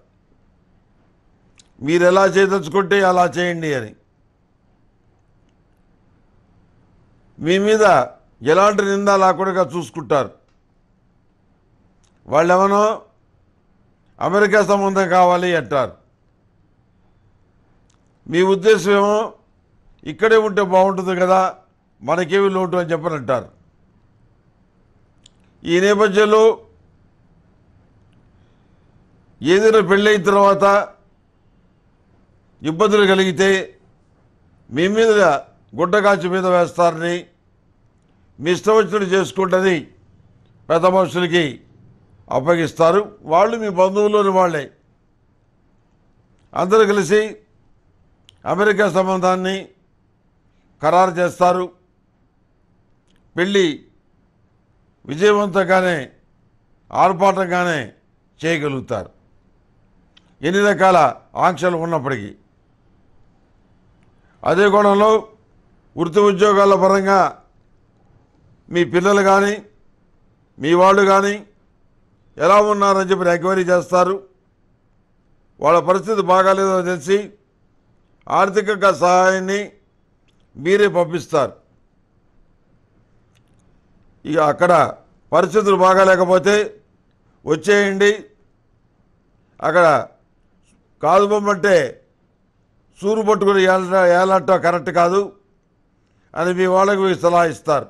మీరు ఎలా చేయదలుచుకుంటే అలా చేయండి అని మీ మీద ఎలాంటి నింద లేకుండా చూసుకుంటారు ఏమనో అమెరికా సంబంధం కావాలి అంటారు మీ ఉద్దేశం ఏమో ఇక్కడే ఉంటే బాగుంటుంది కదా మనకేమి లోటు అని చెప్పనంటారు ఈ నేపథ్యంలో ఏదైనా పెళ్ళైన తర్వాత ఇబ్బందులు కలిగితే మీ మీద గుడ్డకాచి మీద వేస్తారని మీ ఇష్టం వచ్చినట్టు చేసుకుంటుంది పెద్ద మనుషులకి అప్పగిస్తారు వాళ్ళు మీ బంధువుల్లోని వాళ్ళే అందరూ కలిసి అమెరికా సంబంధాన్ని ఖరారు చేస్తారు పెళ్ళి విజయవంతంగానే ఆర్భాటంగానే చేయగలుగుతారు ఎన్ని రకాల ఆంక్షలు ఉన్నప్పటికీ అదే కోణంలో వృత్తి ఉద్యోగాల పరంగా మీ పిల్లలు కానీ మీ వాళ్ళు కానీ ఎలా ఉన్నారని చెప్పి ఎంక్వైరీ చేస్తారు వాళ్ళ పరిస్థితి బాగాలేదో తెలిసి ఆర్థికంగా సహాయాన్ని మీరే పంపిస్తారు ఇక అక్కడ పరిస్థితులు బాగాలేకపోతే వచ్చేయండి అక్కడ కాదు బొమ్మంటే సూరు పట్టుకుని ఏల ఏలంటో కరెక్ట్ కాదు అని మీ వాళ్ళకు సలహా ఇస్తారు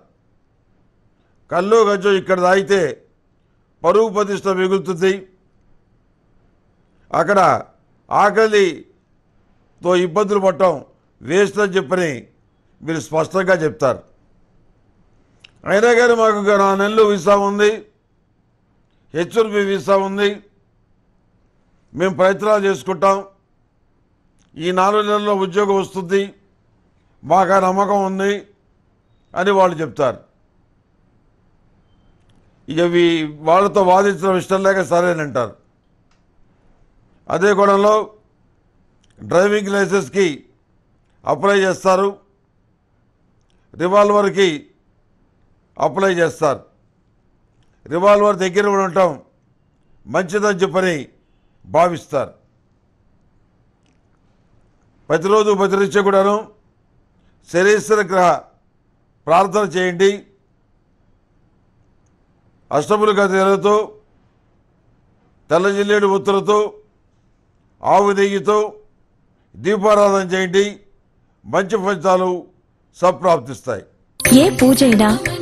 కళ్ళు గజ్జో ఇక్కడ తాగితే పరుగు ప్రతిష్ట మిగులుతుంది అక్కడ ఆకలితో ఇబ్బందులు పట్టడం వేస్ట్ అని చెప్పని మీరు స్పష్టంగా చెప్తారు అయినా కానీ మాకు నా నెలలు వీసా ఉంది హెచ్ఎన్బి వీసా ఉంది మేము ప్రయత్నాలు చేసుకుంటాం ఈ నాలుగు నెలల్లో ఉద్యోగం వస్తుంది మాకు నమ్మకం ఉంది అని వాళ్ళు చెప్తారు ఇక వాళ్ళతో వాదించడం ఇష్టం లేక సరేనంటారు అదే కోణంలో డ్రైవింగ్ లైసెన్స్కి అప్లై చేస్తారు రివాల్వర్కి అప్లై చేస్తారు రివాల్వర్ దగ్గర కూడా ఉంటాం మంచిదని చెప్పని భావిస్తారు ప్రతిరోజు ప్రతిరీక్ష కూడాను శరీశ్వర గ్రహ ప్రార్థన చేయండి అష్టములు కథలతో తెల్లజిల్లేడు ఉత్తులతో ఆవు నెయ్యితో దీపారాధన చేయండి మంచి ఫలితాలు సప్రాప్తిస్తాయి ఏ పూజైనా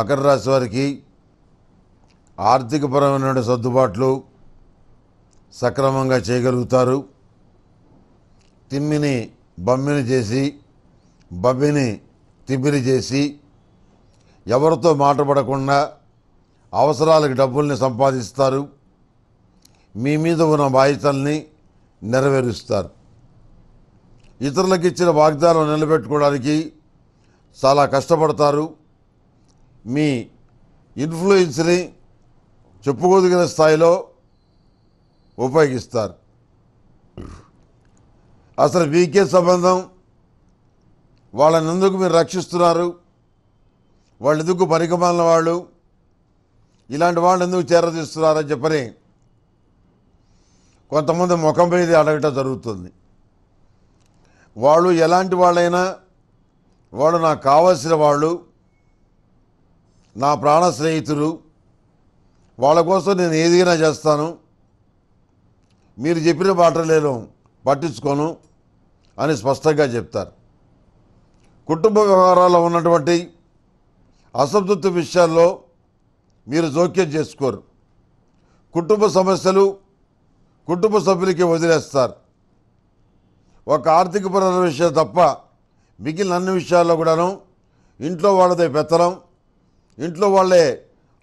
మకర రాశి వారికి ఆర్థికపరమైన సర్దుబాట్లు సక్రమంగా చేయగలుగుతారు తిమ్మిని బమ్మిని చేసి బమ్మిని తిమ్మిని చేసి ఎవరితో మాటపడకుండా అవసరాలకు డబ్బుల్ని సంపాదిస్తారు మీ మీద ఉన్న బాధ్యతల్ని నెరవేరుస్తారు ఇతరులకు ఇచ్చిన వాగ్దానం నిలబెట్టుకోవడానికి చాలా కష్టపడతారు మీ ఇన్ఫ్లుయెన్స్ని చెప్పుకోదగిన స్థాయిలో ఉపయోగిస్తారు అసలు వీకే సంబంధం వాళ్ళని ఎందుకు మీరు రక్షిస్తున్నారు వాళ్ళు ఎందుకు పరికమాలిన వాళ్ళు ఇలాంటి వాళ్ళు ఎందుకు చేరదీస్తున్నారని చెప్పని కొంతమంది ముఖం మీద అడగటం జరుగుతుంది వాళ్ళు ఎలాంటి వాళ్ళైనా వాళ్ళు నాకు కావాల్సిన వాళ్ళు నా ప్రాణ స్నేహితులు వాళ్ళ కోసం నేను ఏదైనా చేస్తాను మీరు చెప్పిన మాట నేను పట్టించుకోను అని స్పష్టంగా చెప్తారు కుటుంబ వ్యవహారాల్లో ఉన్నటువంటి అసంతృప్తి విషయాల్లో మీరు జోక్యం చేసుకోరు కుటుంబ సమస్యలు కుటుంబ సభ్యులకి వదిలేస్తారు ఒక ఆర్థిక పరమైన విషయం తప్ప మిగిలిన అన్ని విషయాల్లో కూడాను ఇంట్లో వాళ్ళదే పెత్తనం ఇంట్లో వాళ్ళే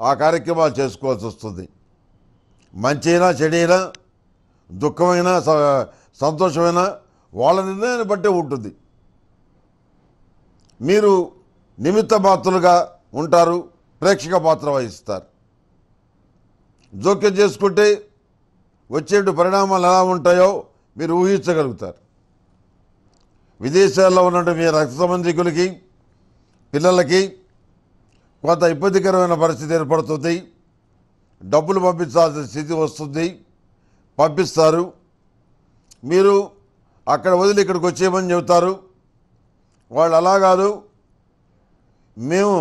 ఆ కార్యక్రమాలు చేసుకోవాల్సి వస్తుంది మంచైనా చెడైనా దుఃఖమైనా సంతోషమైనా వాళ్ళ నిర్ణయాన్ని బట్టే ఉంటుంది మీరు నిమిత్త పాత్రలుగా ఉంటారు ప్రేక్షక పాత్ర వహిస్తారు జోక్యం చేసుకుంటే వచ్చే పరిణామాలు ఎలా ఉంటాయో మీరు ఊహించగలుగుతారు విదేశాల్లో ఉన్నటువంటి మీ రక్త సంబంధికులకి పిల్లలకి కొంత ఇబ్బందికరమైన పరిస్థితి ఏర్పడుతుంది డబ్బులు పంపించాల్సిన స్థితి వస్తుంది పంపిస్తారు మీరు అక్కడ వదిలి ఇక్కడికి వచ్చేయమని చెబుతారు వాళ్ళు అలా కాదు మేము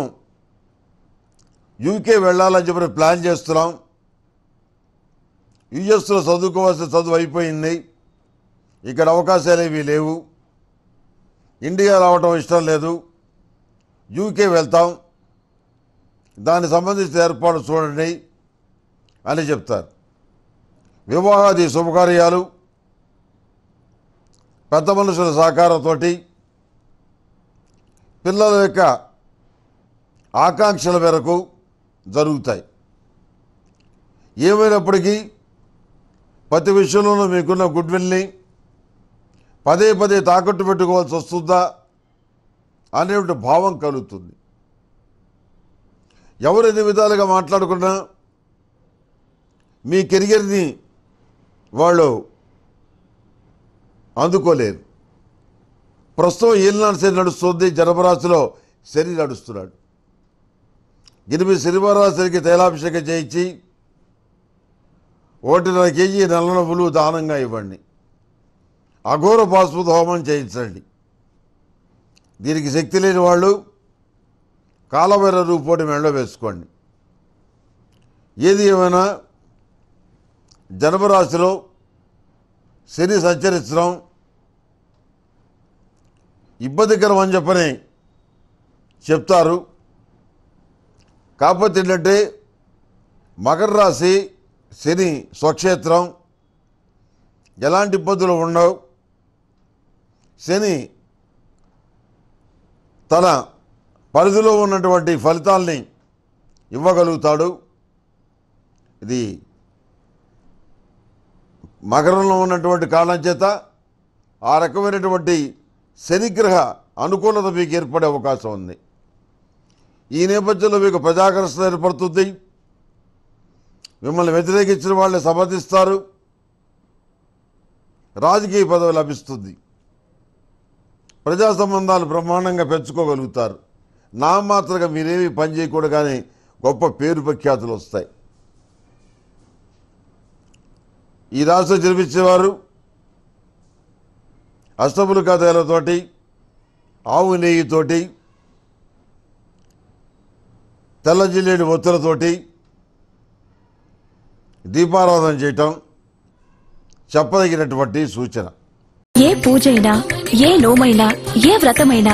యూకే వెళ్ళాలని చెప్పి ప్లాన్ చేస్తున్నాం యూఎస్లో చదువుకోవాల్సిన చదువు అయిపోయింది ఇక్కడ అవకాశాలు ఏవి లేవు ఇండియా రావటం ఇష్టం లేదు యూకే వెళ్తాం దానికి సంబంధించిన ఏర్పాటు చూడండి అని చెప్తారు వివాహాది శుభకార్యాలు పెద్ద మనుషుల సహకారంతో పిల్లల యొక్క ఆకాంక్షల మేరకు జరుగుతాయి ఏమైనప్పటికీ ప్రతి విషయంలోనూ మీకున్న గుడ్ విల్ని పదే పదే తాకట్టు పెట్టుకోవాల్సి వస్తుందా అనేటువంటి భావం కలుగుతుంది ఎవరు ఎన్ని విధాలుగా మాట్లాడుకున్నా మీ కెరియర్ని వాళ్ళు అందుకోలేరు ప్రస్తుతం ఏలినాడు శని నడుస్తుంది జనమరాశిలో శని నడుస్తున్నాడు ఎనిమిది శనివారాశనికి తైలాభిషేకం చేయించి ఒకటిన్నర కేజీ నల్ల నవ్వులు దానంగా ఇవ్వండి అఘోర పాస్పు హోమం చేయించండి దీనికి శక్తి లేని వాళ్ళు కాలవెర రూపోటి మెడలో వేసుకోండి ఏది ఏమైనా జన్మరాశిలో శని సంచరించడం ఇబ్బందికరం అని చెప్పని చెప్తారు కాకపోతే ఏంటంటే మకర రాశి శని స్వక్షేత్రం ఎలాంటి ఇబ్బందులు ఉండవు శని తన పరిధిలో ఉన్నటువంటి ఫలితాల్ని ఇవ్వగలుగుతాడు ఇది మకరంలో ఉన్నటువంటి కారణం చేత ఆ రకమైనటువంటి శనిగ్రహ అనుకూలత మీకు ఏర్పడే అవకాశం ఉంది ఈ నేపథ్యంలో మీకు ప్రజాకర్షణ ఏర్పడుతుంది మిమ్మల్ని వ్యతిరేకించిన వాళ్ళని సమర్థిస్తారు రాజకీయ పదవి లభిస్తుంది ప్రజా సంబంధాలు బ్రహ్మాండంగా పెంచుకోగలుగుతారు నామాత్రగా మీరేమి పని చేయకూడదు కానీ గొప్ప పేరు ప్రఖ్యాతులు వస్తాయి ఈ రాశిలో జన్మించేవారు అష్టములు కథలతోటి ఆవు నెయ్యితోటి తెల్లజిల్లేడు ఒత్తులతోటి దీపారాధన చేయటం చెప్పదగినటువంటి సూచన ఏ పూజైనా ఏ నోమైనా ఏ వ్రతమైనా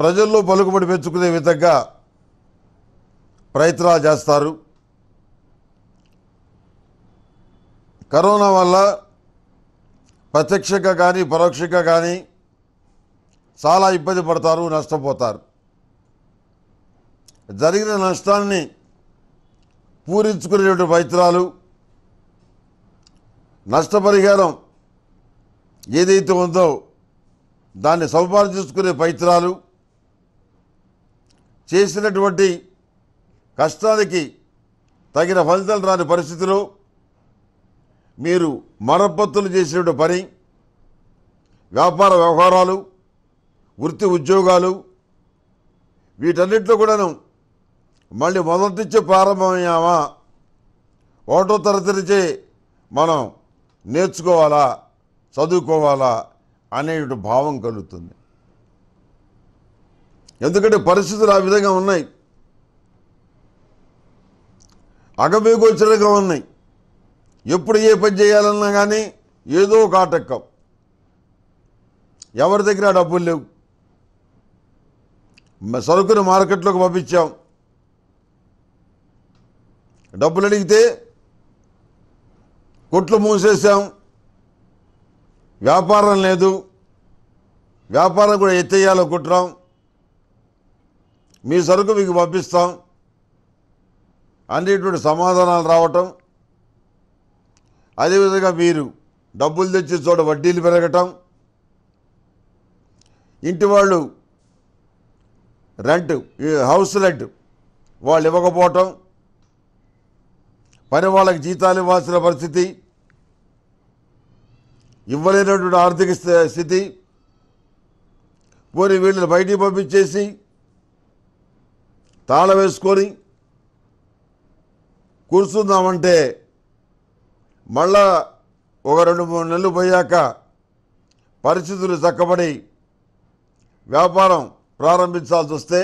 ప్రజల్లో పలుకుబడి పెంచుకునే విధంగా ప్రయత్నాలు చేస్తారు కరోనా వల్ల ప్రత్యక్షంగా కానీ పరోక్షంగా కానీ చాలా ఇబ్బంది పడతారు నష్టపోతారు జరిగిన నష్టాన్ని పూరించుకునేటువంటి ప్రయత్నాలు నష్టపరిహారం ఏదైతే ఉందో దాన్ని సముపార్జించుకునే ప్రయత్నాలు చేసినటువంటి కష్టానికి తగిన ఫలితాలు రాని పరిస్థితిలో మీరు మరపత్తులు చేసేటువంటి పని వ్యాపార వ్యవహారాలు వృత్తి ఉద్యోగాలు వీటన్నింటిలో కూడాను మళ్ళీ మొదటి నుంచి ప్రారంభమయ్యామా ఒకటో తరగతి నుంచే మనం నేర్చుకోవాలా చదువుకోవాలా అనే భావం కలుగుతుంది ఎందుకంటే పరిస్థితులు ఆ విధంగా ఉన్నాయి అగబేగోచరంగా ఉన్నాయి ఎప్పుడు ఏ పని చేయాలన్నా కానీ ఏదో ఒక ఆటక్కం ఎవరి దగ్గర డబ్బులు లేవు సరుకును మార్కెట్లోకి పంపించాం డబ్బులు అడిగితే కొట్లు మూసేసాం వ్యాపారం లేదు వ్యాపారం కూడా ఎత్తేయాలనుకుంటున్నాం మీ సరుకు మీకు పంపిస్తాం అనేటువంటి సమాధానాలు రావటం అదేవిధంగా మీరు డబ్బులు తెచ్చి చోట వడ్డీలు పెరగటం ఇంటి వాళ్ళు రెంట్ హౌస్ రెంట్ వాళ్ళు ఇవ్వకపోవటం పని వాళ్ళకి జీతాలు ఇవ్వాల్సిన పరిస్థితి ఇవ్వలేనటువంటి ఆర్థిక స్థితి పోనీ వీళ్ళని బయటికి పంపించేసి తాళ వేసుకొని కూర్చుందామంటే మళ్ళా ఒక రెండు మూడు నెలలు పోయాక పరిస్థితులు చక్కబడి వ్యాపారం ప్రారంభించాల్సి వస్తే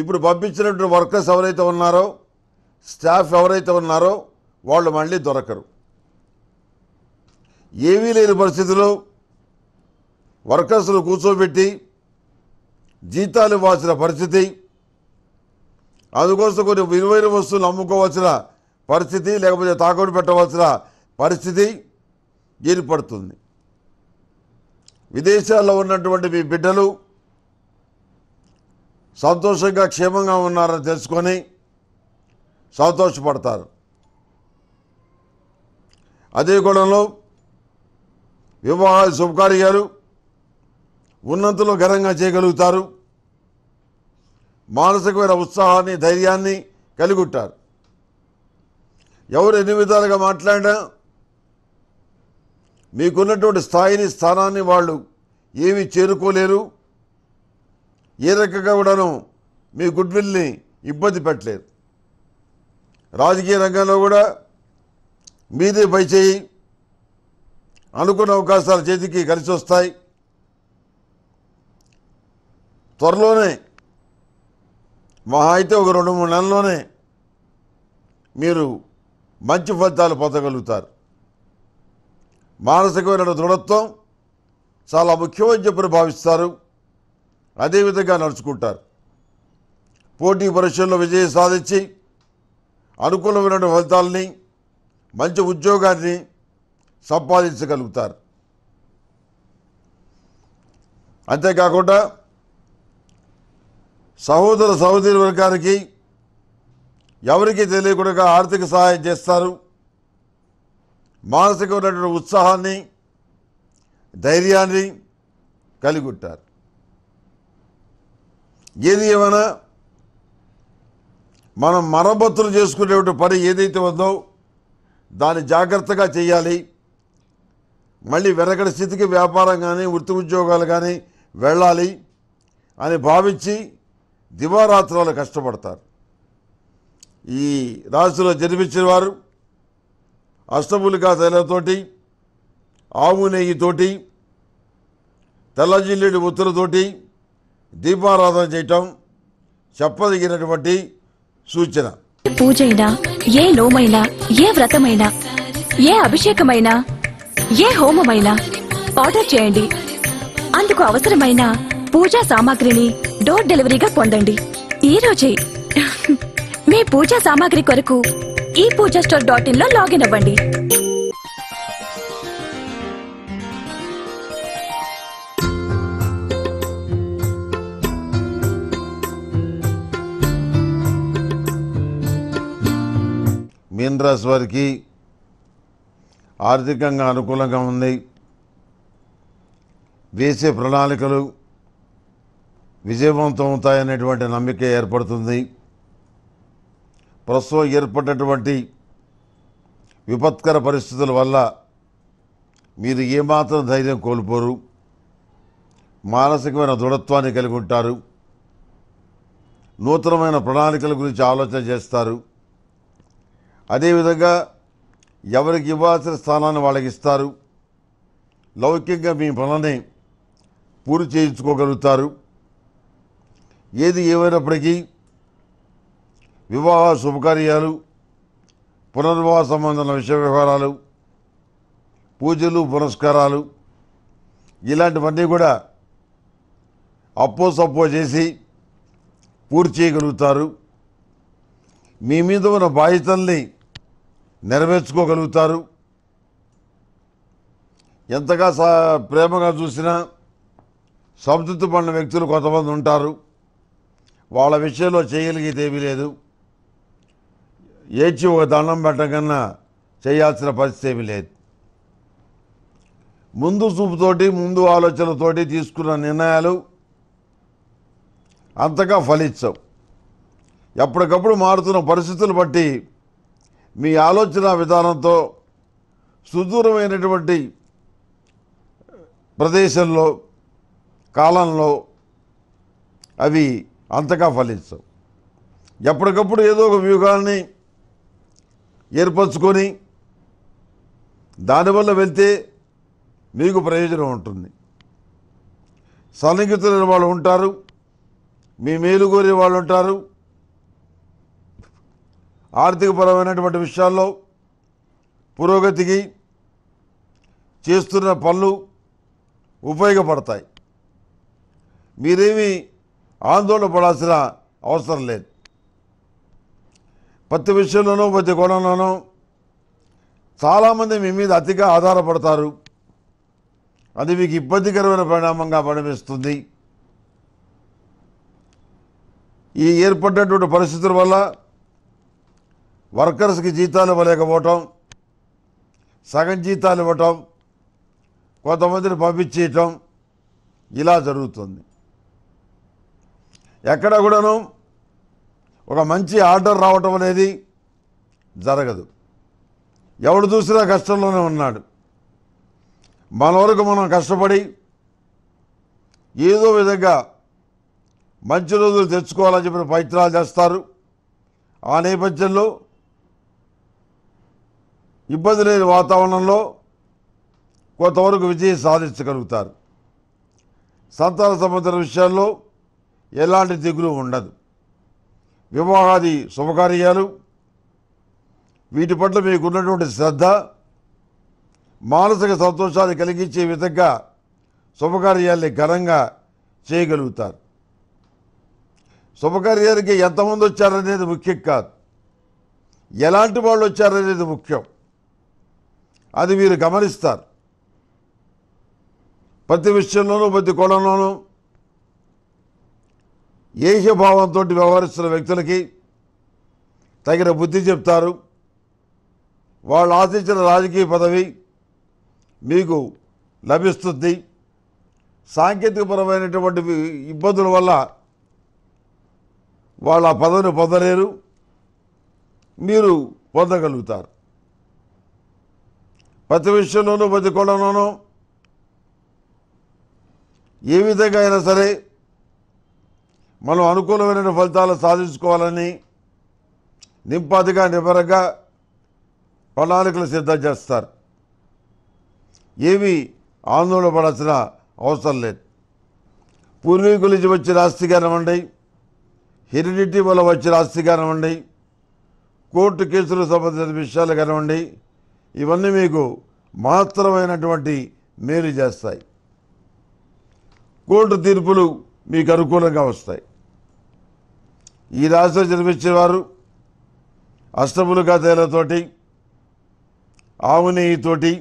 ఇప్పుడు పంపించినటువంటి వర్కర్స్ ఎవరైతే ఉన్నారో స్టాఫ్ ఎవరైతే ఉన్నారో వాళ్ళు మళ్ళీ దొరకరు ఏమీ లేని పరిస్థితిలో వర్కర్స్ను కూర్చోబెట్టి జీతాలు వాసిన పరిస్థితి అందుకోసం కొన్ని విలువైన వస్తువులు అమ్ముకోవాల్సిన పరిస్థితి లేకపోతే తాకట్టు పెట్టవలసిన పరిస్థితి ఏర్పడుతుంది విదేశాల్లో ఉన్నటువంటి మీ బిడ్డలు సంతోషంగా క్షేమంగా ఉన్నారని తెలుసుకొని సంతోషపడతారు అదే కోణంలో వివాహ శుభకార్యాలు ఉన్నంతలో ఘనంగా చేయగలుగుతారు మానసికమైన ఉత్సాహాన్ని ధైర్యాన్ని కలిగుంటారు ఎవరు ఎన్ని విధాలుగా మాట్లాడినా మీకున్నటువంటి స్థాయిని స్థానాన్ని వాళ్ళు ఏమి చేరుకోలేరు ఏ రకంగా కూడాను మీ గుడ్ విల్ని ఇబ్బంది పెట్టలేరు రాజకీయ రంగంలో కూడా మీదే పై చేయి అనుకున్న అవకాశాలు చేతికి కలిసి వస్తాయి త్వరలోనే మహా అయితే ఒక రెండు మూడు నెలల్లోనే మీరు మంచి ఫలితాలు పొందగలుగుతారు మానసికమైన దృఢత్వం చాలా ముఖ్యమని చెప్పని భావిస్తారు అదేవిధంగా నడుచుకుంటారు పోటీ పరీక్షల్లో విజయం సాధించి అనుకూలమైన ఫలితాలని మంచి ఉద్యోగాన్ని సంపాదించగలుగుతారు అంతేకాకుండా సహోదర సహోదరి వర్గానికి ఎవరికి తెలియకుండా ఆర్థిక సహాయం చేస్తారు మానసికమైనటువంటి ఉత్సాహాన్ని ధైర్యాన్ని కలిగొట్టారు ఏది ఏమైనా మనం మరమ్మతులు చేసుకునేటువంటి పని ఏదైతే ఉందో దాన్ని జాగ్రత్తగా చేయాలి మళ్ళీ వెనకటి స్థితికి వ్యాపారం కానీ వృత్తి ఉద్యోగాలు కానీ వెళ్ళాలి అని భావించి దివారాత్రాలు కష్టపడతారు ఈ రాశిలో జన్మించిన వారు అష్టములికా తైలంతోటి ఆవు నెయ్యితోటి తెల్లజిల్లుడి ఉత్తరతోటి దీపారాధన చేయటం చెప్పదగినటువంటి సూచన పూజైనా ఏ నోమైనా ఏ వ్రతమైనా ఏ అభిషేకమైనా ఏ హోమమైనా ఆర్డర్ చేయండి అందుకు అవసరమైన పూజా సామాగ్రిని డోర్ డెలివరీగా పొందండి ఈ రోజే మీ పూజా సామాగ్రి కొరకు ఈ పూజా స్టోర్ డాట్ ఇన్ లో లాగిన్ అవ్వండి మీనరాశి వారికి ఆర్థికంగా అనుకూలంగా ఉంది వేసే ప్రణాళికలు విజయవంతం అవుతాయనేటువంటి నమ్మిక ఏర్పడుతుంది ప్రస్తుతం ఏర్పడినటువంటి విపత్కర పరిస్థితుల వల్ల మీరు ఏమాత్రం ధైర్యం కోల్పోరు మానసికమైన దృఢత్వాన్ని కలిగి ఉంటారు నూతనమైన ప్రణాళికల గురించి ఆలోచన చేస్తారు అదేవిధంగా ఎవరికి ఇవ్వాల్సిన స్థానాన్ని వాళ్ళకి ఇస్తారు లౌకికంగా మీ పనులని పూర్తి చేయించుకోగలుగుతారు ఏది ఏమైనప్పటికీ వివాహ శుభకార్యాలు పునర్వివాహ సంబంధాల విషయ వ్యవహారాలు పూజలు పురస్కారాలు ఇలాంటివన్నీ కూడా అప్పో సప్పో చేసి పూర్తి చేయగలుగుతారు మీ మీద ఉన్న బాధ్యతల్ని నెరవేర్చుకోగలుగుతారు ఎంతగా సా ప్రేమగా చూసినా సంతృప్తి పడిన వ్యక్తులు కొంతమంది ఉంటారు వాళ్ళ విషయంలో చేయగలిగేది ఏమీ లేదు ఏడ్చి ఒక దండం కన్నా చేయాల్సిన పరిస్థితి ఏమీ లేదు ముందు చూపుతోటి ముందు ఆలోచనతోటి తీసుకున్న నిర్ణయాలు అంతగా ఫలించవు ఎప్పటికప్పుడు మారుతున్న పరిస్థితులు బట్టి మీ ఆలోచన విధానంతో సుదూరమైనటువంటి ప్రదేశంలో కాలంలో అవి అంతగా ఫలించవు ఎప్పటికప్పుడు ఏదో ఒక వ్యూహాన్ని ఏర్పరచుకొని దానివల్ల వెళ్తే మీకు ప్రయోజనం ఉంటుంది సన్నిహితులైన వాళ్ళు ఉంటారు మీ మేలు కోరే వాళ్ళు ఉంటారు ఆర్థికపరమైనటువంటి విషయాల్లో పురోగతికి చేస్తున్న పనులు ఉపయోగపడతాయి మీరేమి ఆందోళన పడాల్సిన అవసరం లేదు ప్రతి విషయంలోనూ ప్రతి కోణంలోనూ చాలామంది మీ మీద అతిగా ఆధారపడతారు అది మీకు ఇబ్బందికరమైన పరిణామంగా పరిణమిస్తుంది ఈ ఏర్పడినటువంటి పరిస్థితుల వల్ల వర్కర్స్కి జీతాలు ఇవ్వలేకపోవటం సగం జీతాలు ఇవ్వటం కొంతమందిని పంపించేయటం ఇలా జరుగుతుంది ఎక్కడ కూడాను ఒక మంచి ఆర్డర్ రావటం అనేది జరగదు ఎవడు చూసినా కష్టంలోనే ఉన్నాడు మన వరకు మనం కష్టపడి ఏదో విధంగా మంచి రోజులు తెచ్చుకోవాలని చెప్పిన ప్రయత్నాలు చేస్తారు ఆ నేపథ్యంలో ఇబ్బంది లేని వాతావరణంలో కొంతవరకు విజయం సాధించగలుగుతారు సంతాన సంబంధించిన విషయాల్లో ఎలాంటి దిగులు ఉండదు వివాహాది శుభకార్యాలు వీటి పట్ల మీకున్నటువంటి శ్రద్ధ మానసిక సంతోషాన్ని కలిగించే విధంగా శుభకార్యాల్ని ఘనంగా చేయగలుగుతారు శుభకార్యానికి ఎంతమంది వచ్చారనేది ముఖ్యం కాదు ఎలాంటి వాళ్ళు వచ్చారనేది ముఖ్యం అది మీరు గమనిస్తారు ప్రతి విషయంలోనూ ప్రతి కోణంలోనూ ఏహ్యభావంతో వ్యవహరిస్తున్న వ్యక్తులకి తగిన బుద్ధి చెప్తారు వాళ్ళు ఆశించిన రాజకీయ పదవి మీకు లభిస్తుంది సాంకేతికపరమైనటువంటి ఇబ్బందుల వల్ల వాళ్ళు ఆ పదవిని పొందలేరు మీరు పొందగలుగుతారు ప్రతి విషయంలోనూ ప్రతి కోణంలోనూ ఏ విధంగా అయినా సరే మనం అనుకూలమైన ఫలితాలు సాధించుకోవాలని నింపాదిగా నిబరగా ప్రణాళికలు సిద్ధం చేస్తారు ఏవి ఆందోళన పడాల్సిన అవసరం లేదు పూర్వీకుల నుంచి వచ్చిన ఆస్తి కానివ్వండి హెరిడిటీ వల్ల వచ్చిన ఆస్తి కానివ్వండి కోర్టు కేసులకు సంబంధించిన విషయాలు కానివ్వండి ఇవన్నీ మీకు మహత్తరమైనటువంటి మేలు చేస్తాయి కోర్టు తీర్పులు మీకు అనుకూలంగా వస్తాయి ఈ రాశిలో జన్మించేవారు అష్టములుగా తేలతోటి ఆవు నెయ్యితోటి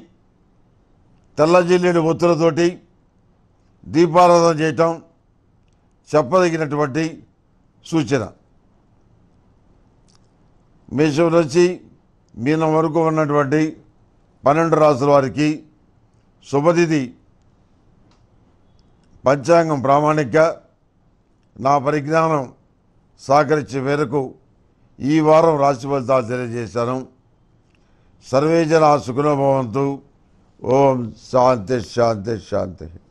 ఒత్తులతోటి దీపారాధన చేయటం చెప్పదగినటువంటి సూచన మేషం నుంచి మీనం వరకు ఉన్నటువంటి పన్నెండు రాసుల వారికి శుభతిథి పంచాంగం ప్రామాణిక నా పరిజ్ఞానం సహకరించే మేరకు ఈ వారం రాశి ఫలితాలు తెలియజేశాను సర్వేజన సుఖనోభవంతు ఓం శాంతి శాంతి శాంతి